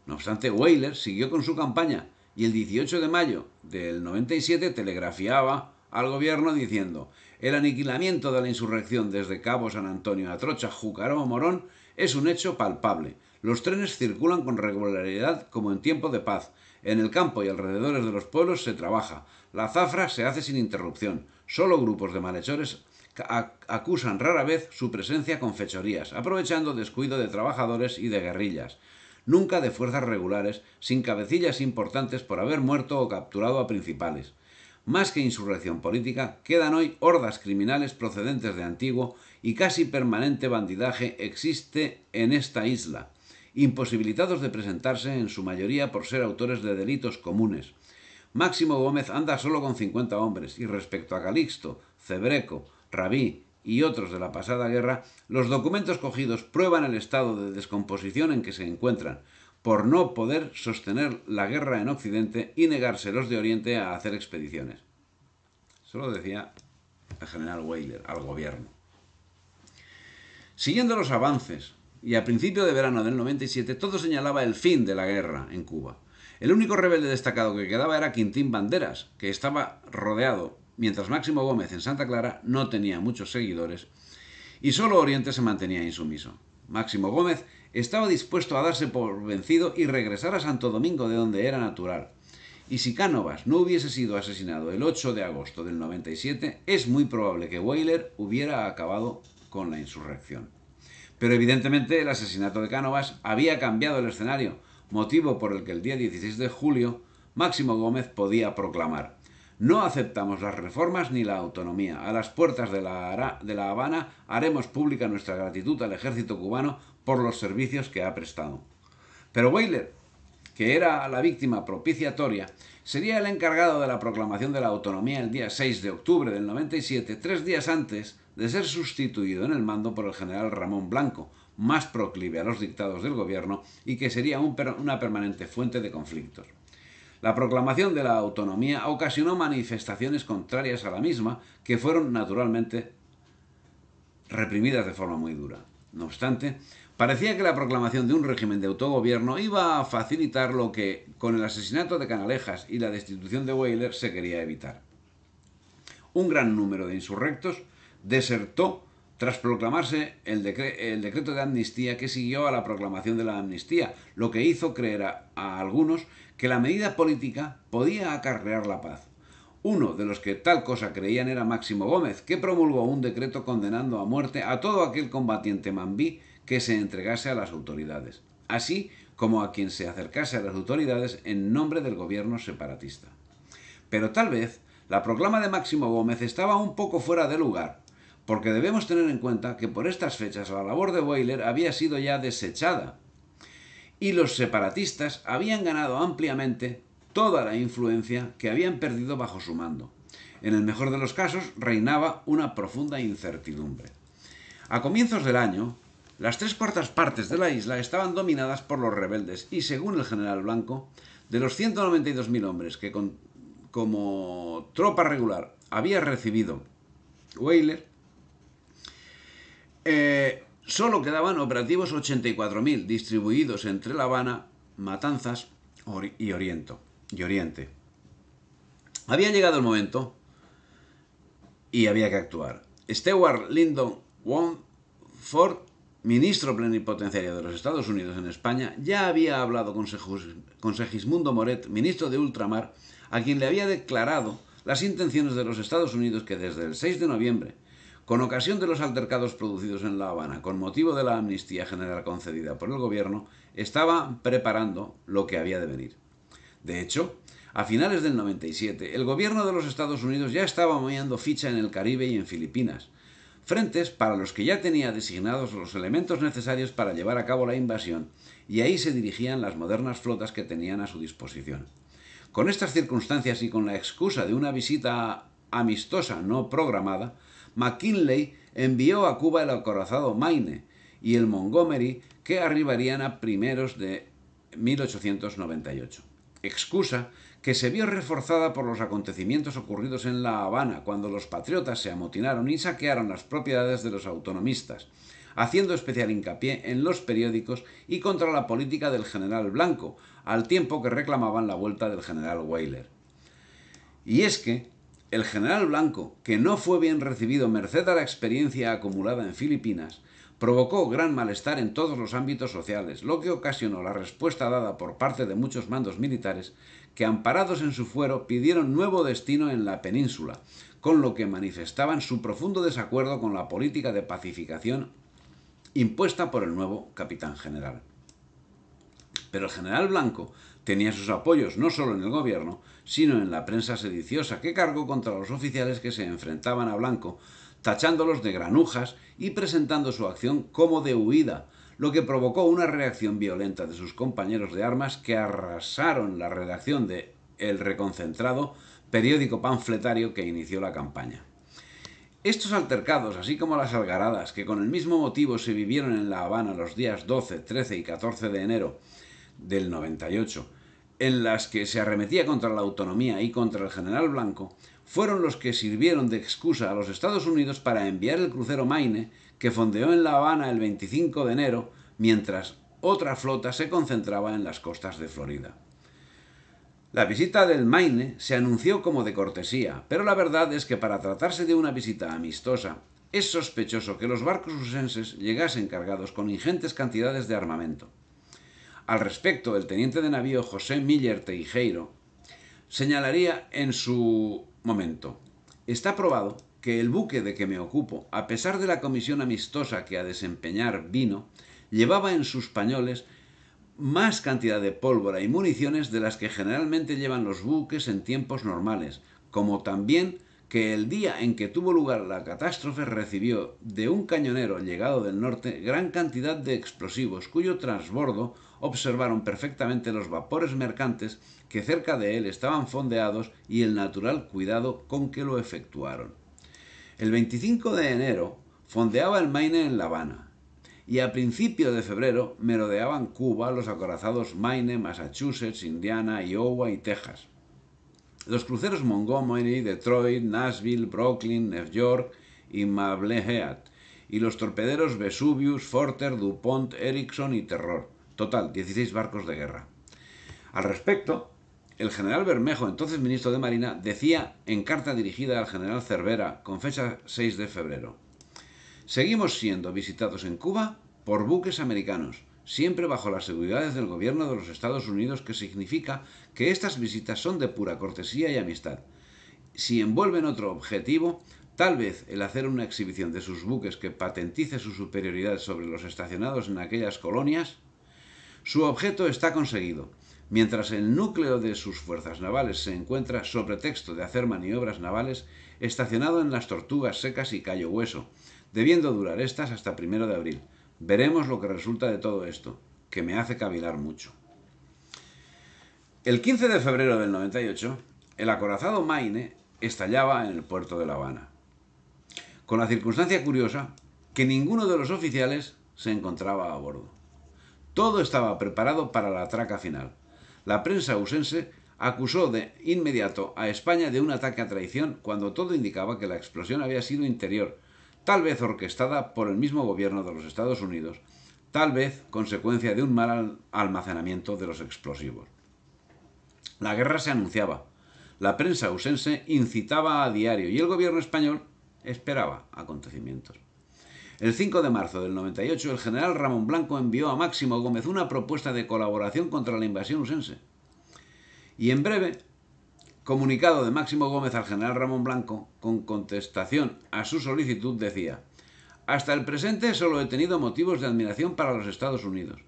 [SPEAKER 1] No obstante, Weyler siguió con su campaña y el 18 de mayo del 97 telegrafiaba al gobierno diciendo el aniquilamiento de la insurrección desde Cabo San Antonio a Trocha, o Morón es un hecho palpable. Los trenes circulan con regularidad como en tiempo de paz. En el campo y alrededores de los pueblos se trabaja. La zafra se hace sin interrupción. Solo grupos de malhechores acusan rara vez su presencia con fechorías, aprovechando descuido de trabajadores y de guerrillas nunca de fuerzas regulares, sin cabecillas importantes por haber muerto o capturado a principales. Más que insurrección política, quedan hoy hordas criminales procedentes de antiguo y casi permanente bandidaje existe en esta isla, imposibilitados de presentarse en su mayoría por ser autores de delitos comunes. Máximo Gómez anda solo con 50 hombres y respecto a Calixto, Cebreco, Rabí y otros de la pasada guerra, los documentos cogidos prueban el estado de descomposición en que se encuentran, por no poder sostener la guerra en Occidente y negarse los de Oriente a hacer expediciones. Solo decía el general Weyler al gobierno. Siguiendo los avances, y a principio de verano del 97, todo señalaba el fin de la guerra en Cuba. El único rebelde destacado que quedaba era Quintín Banderas, que estaba rodeado, mientras Máximo Gómez en Santa Clara no tenía muchos seguidores, y solo Oriente se mantenía insumiso. Máximo Gómez estaba dispuesto a darse por vencido y regresar a Santo Domingo de donde era natural. Y si Cánovas no hubiese sido asesinado el 8 de agosto del 97, es muy probable que Weyler hubiera acabado con la insurrección. Pero evidentemente el asesinato de Cánovas había cambiado el escenario, motivo por el que el día 16 de julio Máximo Gómez podía proclamar No aceptamos las reformas ni la autonomía. A las puertas de la, de la Habana haremos pública nuestra gratitud al ejército cubano por los servicios que ha prestado. Pero Weyler, que era la víctima propiciatoria, sería el encargado de la proclamación de la autonomía el día 6 de octubre del 97, tres días antes de ser sustituido en el mando por el general Ramón Blanco, más proclive a los dictados del gobierno y que sería una permanente fuente de conflictos. La proclamación de la autonomía ocasionó manifestaciones contrarias a la misma que fueron naturalmente reprimidas de forma muy dura. No obstante, parecía que la proclamación de un régimen de autogobierno iba a facilitar lo que, con el asesinato de Canalejas y la destitución de Weyler, se quería evitar. Un gran número de insurrectos desertó tras proclamarse el, decreto de amnistía que siguió a la proclamación de la amnistía, lo que hizo creer a, a, algunos que la medida política podía acarrear la paz. Uno de los que tal cosa creían era Máximo Gómez, que promulgó un decreto condenando a muerte a todo aquel combatiente mambí que se entregase a las autoridades, así como a quien se acercase a las autoridades en nombre del gobierno separatista. Pero tal vez la proclama de Máximo Gómez estaba un poco fuera de lugar, porque debemos tener en cuenta que por estas fechas la labor de Weyler había sido ya desechada y los separatistas habían ganado ampliamente toda la influencia que habían perdido bajo su mando. En el mejor de los casos reinaba una profunda incertidumbre. A comienzos del año, las tres cuartas partes de la isla estaban dominadas por los rebeldes y, según el general Blanco, de los 192.000 hombres que como tropa regular había recibido Weyler, eh, solo quedaban operativos 84.000 distribuidos entre La Habana, Matanzas y, Oriente. Había llegado el momento y había que actuar. Stewart Lyndon Wong Ford, ministro plenipotenciario de los Estados Unidos en España, ya había hablado con, con Segismundo Moret, ministro de Ultramar, a quien le había declarado las intenciones de los Estados Unidos que desde el 6 de noviembre con ocasión de los altercados producidos en La Habana con motivo de la amnistía general concedida por el gobierno, estaba preparando lo que había de venir. De hecho, a finales del 97, el gobierno de los Estados Unidos ya estaba moviendo ficha en el Caribe y en Filipinas, frentes para los que ya tenía designados los elementos necesarios para llevar a cabo la invasión, y ahí se dirigían las modernas flotas que tenían a su disposición. Con estas circunstancias y con la excusa de una visita amistosa no programada, McKinley envió a Cuba el acorazado Maine y el Montgomery que arribarían a primeros de 1898. Excusa que se vio reforzada por los acontecimientos ocurridos en La Habana cuando los patriotas se amotinaron y saquearon las propiedades de los autonomistas, haciendo especial hincapié en los periódicos y contra la política del general Blanco, al tiempo que reclamaban la vuelta del general Weyler. Y es que el general Blanco, que no fue bien recibido merced a la experiencia acumulada en Filipinas, provocó gran malestar en todos los ámbitos sociales, lo que ocasionó la respuesta dada por parte de muchos mandos militares que, amparados en su fuero, pidieron nuevo destino en la península, con lo que manifestaban su profundo desacuerdo con la política de pacificación impuesta por el nuevo capitán general. Pero el general Blanco tenía sus apoyos no solo en el gobierno, sino en la prensa sediciosa, que cargó contra los oficiales que se enfrentaban a Blanco, tachándolos de granujas y presentando su acción como de huida, lo que provocó una reacción violenta de sus compañeros de armas que arrasaron la redacción de El Reconcentrado, periódico panfletario que inició la campaña. Estos altercados, así como las algaradas que con el mismo motivo se vivieron en La Habana los días 12, 13 y 14 de enero del 98, en las que se arremetía contra la autonomía y contra el general Blanco, fueron los que sirvieron de excusa a los Estados Unidos para enviar el crucero Maine, que fondeó en La Habana el 25 de enero, mientras otra flota se concentraba en las costas de Florida. La visita del Maine se anunció como de cortesía, pero la verdad es que para tratarse de una visita amistosa, es sospechoso que los barcos usenses llegasen cargados con ingentes cantidades de armamento. Al respecto, el teniente de navío José Miller Teijeiro señalaría en su momento, está probado que el buque de que me ocupo, a pesar de la comisión amistosa que a desempeñar vino, llevaba en sus pañoles más cantidad de pólvora y municiones de las que generalmente llevan los buques en tiempos normales, como también que el día en que tuvo lugar la catástrofe recibió de un cañonero llegado del norte gran cantidad de explosivos cuyo transbordo observaron perfectamente los vapores mercantes que cerca de él estaban fondeados y el natural cuidado con que lo efectuaron. El 25 de enero fondeaba el Maine en La Habana y a principio de febrero merodeaban Cuba los acorazados Maine, Massachusetts, Indiana, Iowa y Texas. Los cruceros Montgomery, Detroit, Nashville, Brooklyn, New York y Mablehead, y los torpederos Vesuvius, Forter, DuPont, Erickson y Terror. Total, 16 barcos de guerra. Al respecto, el general Bermejo, entonces ministro de Marina, decía en carta dirigida al general Cervera, con fecha 6 de febrero, Seguimos siendo visitados en Cuba por buques americanos, siempre bajo las seguridades del gobierno de los Estados Unidos, que significa que estas visitas son de pura cortesía y amistad. Si envuelven otro objetivo, tal vez el hacer una exhibición de sus buques que patentice su superioridad sobre los estacionados en aquellas colonias, su objeto está conseguido. Mientras el núcleo de sus fuerzas navales se encuentra, sobre texto de hacer maniobras navales, estacionado en las Tortugas Secas y Cayo Hueso, debiendo durar estas hasta primero de abril. Veremos lo que resulta de todo esto, que me hace cavilar mucho. El 15 de febrero del 98, el acorazado Maine estallaba en el puerto de La Habana, con la circunstancia curiosa que ninguno de los oficiales se encontraba a bordo. Todo estaba preparado para la atraca final. La prensa ausense acusó de inmediato a España de un ataque a traición cuando todo indicaba que la explosión había sido interior, tal vez orquestada por el mismo gobierno de los Estados Unidos, tal vez consecuencia de un mal almacenamiento de los explosivos. La guerra se anunciaba, la prensa ausense incitaba a diario y el gobierno español esperaba acontecimientos. El 5 de marzo del 98, el general Ramón Blanco envió a Máximo Gómez una propuesta de colaboración contra la invasión usense. Y en breve, comunicado de Máximo Gómez al general Ramón Blanco, con contestación a su solicitud, decía, hasta el presente solo he tenido motivos de admiración para los Estados Unidos.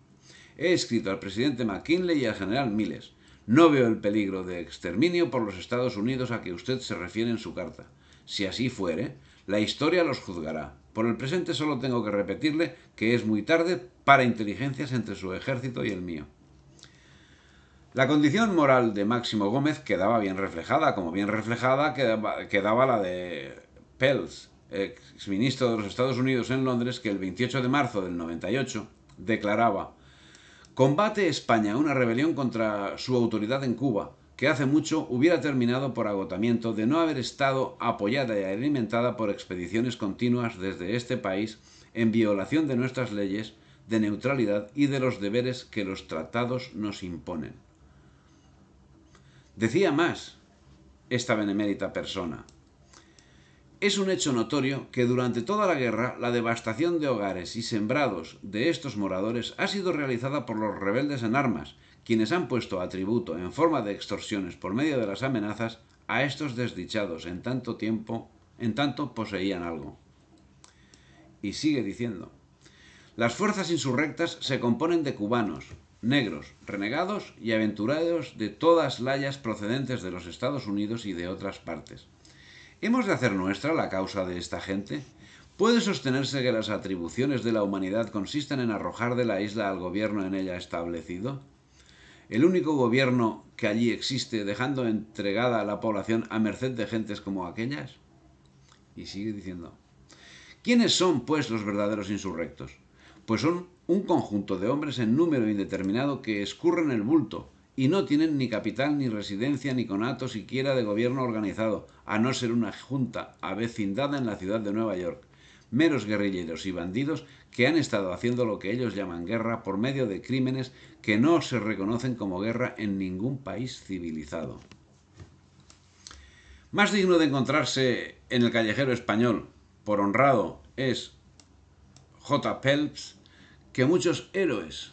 [SPEAKER 1] He escrito al presidente McKinley y al general Miles. No veo el peligro de exterminio por los Estados Unidos a que usted se refiere en su carta. Si así fuere, la historia los juzgará. Por el presente solo tengo que repetirle que es muy tarde para inteligencias entre su ejército y el mío. La condición moral de Máximo Gómez quedaba bien reflejada, como bien reflejada quedaba, la de Pels, exministro de los Estados Unidos en Londres, que el 28 de marzo del 98 declaraba Combate España una rebelión contra su autoridad en Cuba, que hace mucho hubiera terminado por agotamiento de no haber estado apoyada y alimentada por expediciones continuas desde este país en violación de nuestras leyes de neutralidad y de los deberes que los tratados nos imponen. Decía más esta benemérita persona. Es un hecho notorio que durante toda la guerra la devastación de hogares y sembrados de estos moradores ha sido realizada por los rebeldes en armas, quienes han puesto atributo en forma de extorsiones por medio de las amenazas a estos desdichados en tanto tiempo, en tanto poseían algo. Y sigue diciendo, las fuerzas insurrectas se componen de cubanos, negros, renegados y aventurados de todas layas procedentes de los Estados Unidos y de otras partes. ¿Hemos de hacer nuestra la causa de esta gente? ¿Puede sostenerse que las atribuciones de la humanidad consisten en arrojar de la isla al gobierno en ella establecido? el único gobierno que allí existe, dejando entregada a la población a merced de gentes como aquellas? Y sigue diciendo, ¿quiénes son pues los verdaderos insurrectos? Pues son un conjunto de hombres en número indeterminado que escurren el bulto y no tienen ni capital, ni residencia, ni conato siquiera de gobierno organizado, a no ser una junta avecindada en la ciudad de Nueva York meros guerrilleros y bandidos que han estado haciendo lo que ellos llaman guerra por medio de crímenes que no se reconocen como guerra en ningún país civilizado. Más digno de encontrarse en el callejero español, por honrado, es J. Pelps, que muchos héroes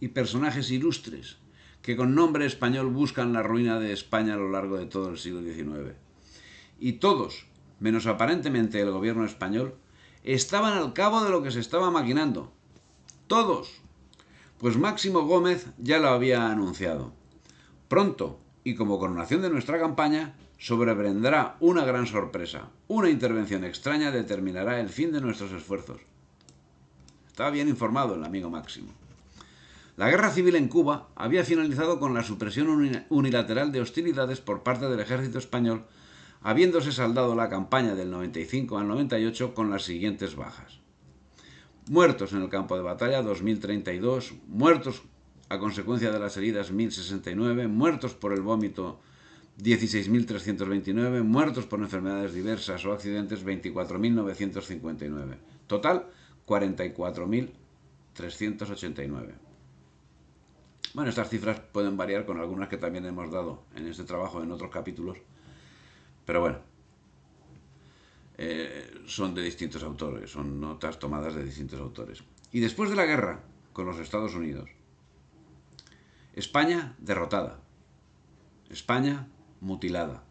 [SPEAKER 1] y personajes ilustres que con nombre español buscan la ruina de España a lo largo de todo el siglo XIX. Y todos, menos aparentemente el gobierno español, estaban al cabo de lo que se estaba maquinando. Todos. Pues Máximo Gómez ya lo había anunciado. Pronto, y como coronación de nuestra campaña, sobrevendrá una gran sorpresa. Una intervención extraña determinará el fin de nuestros esfuerzos. Estaba bien informado el amigo Máximo. La guerra civil en Cuba había finalizado con la supresión unilateral de hostilidades por parte del ejército español habiéndose saldado la campaña del 95 al 98 con las siguientes bajas. Muertos en el campo de batalla 2032, muertos a consecuencia de las heridas 1069, muertos por el vómito 16.329, muertos por enfermedades diversas o accidentes 24.959. Total 44.389. Bueno, estas cifras pueden variar con algunas que también hemos dado en este trabajo en otros capítulos pero bueno, eh, son de distintos autores, son notas tomadas de distintos autores. Y después de la guerra con los Estados Unidos, España derrotada, España mutilada,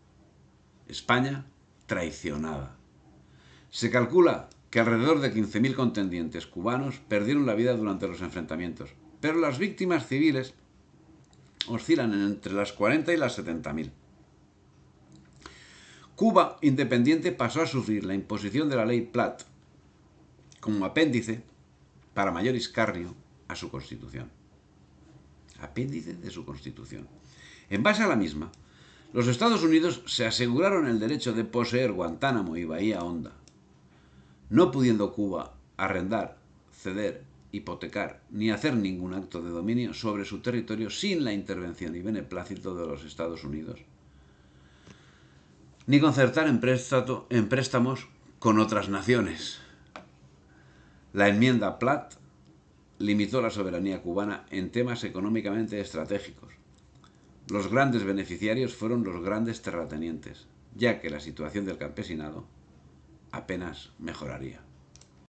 [SPEAKER 1] España traicionada. Se calcula que alrededor de 15.000 contendientes cubanos perdieron la vida durante los enfrentamientos, pero las víctimas civiles oscilan entre las 40 y las 70.000. Cuba independiente pasó a sufrir la imposición de la ley Platt como apéndice para mayor iscarrio a su constitución. Apéndice de su constitución. En base a la misma, los Estados Unidos se aseguraron el derecho de poseer Guantánamo y Bahía Honda, no pudiendo Cuba arrendar, ceder, hipotecar ni hacer ningún acto de dominio sobre su territorio sin la intervención y beneplácito de los Estados Unidos ni concertar en, préstamos con otras naciones. La enmienda Platt limitó la soberanía cubana en temas económicamente estratégicos. Los grandes beneficiarios fueron los grandes terratenientes, ya que la situación del campesinado apenas mejoraría.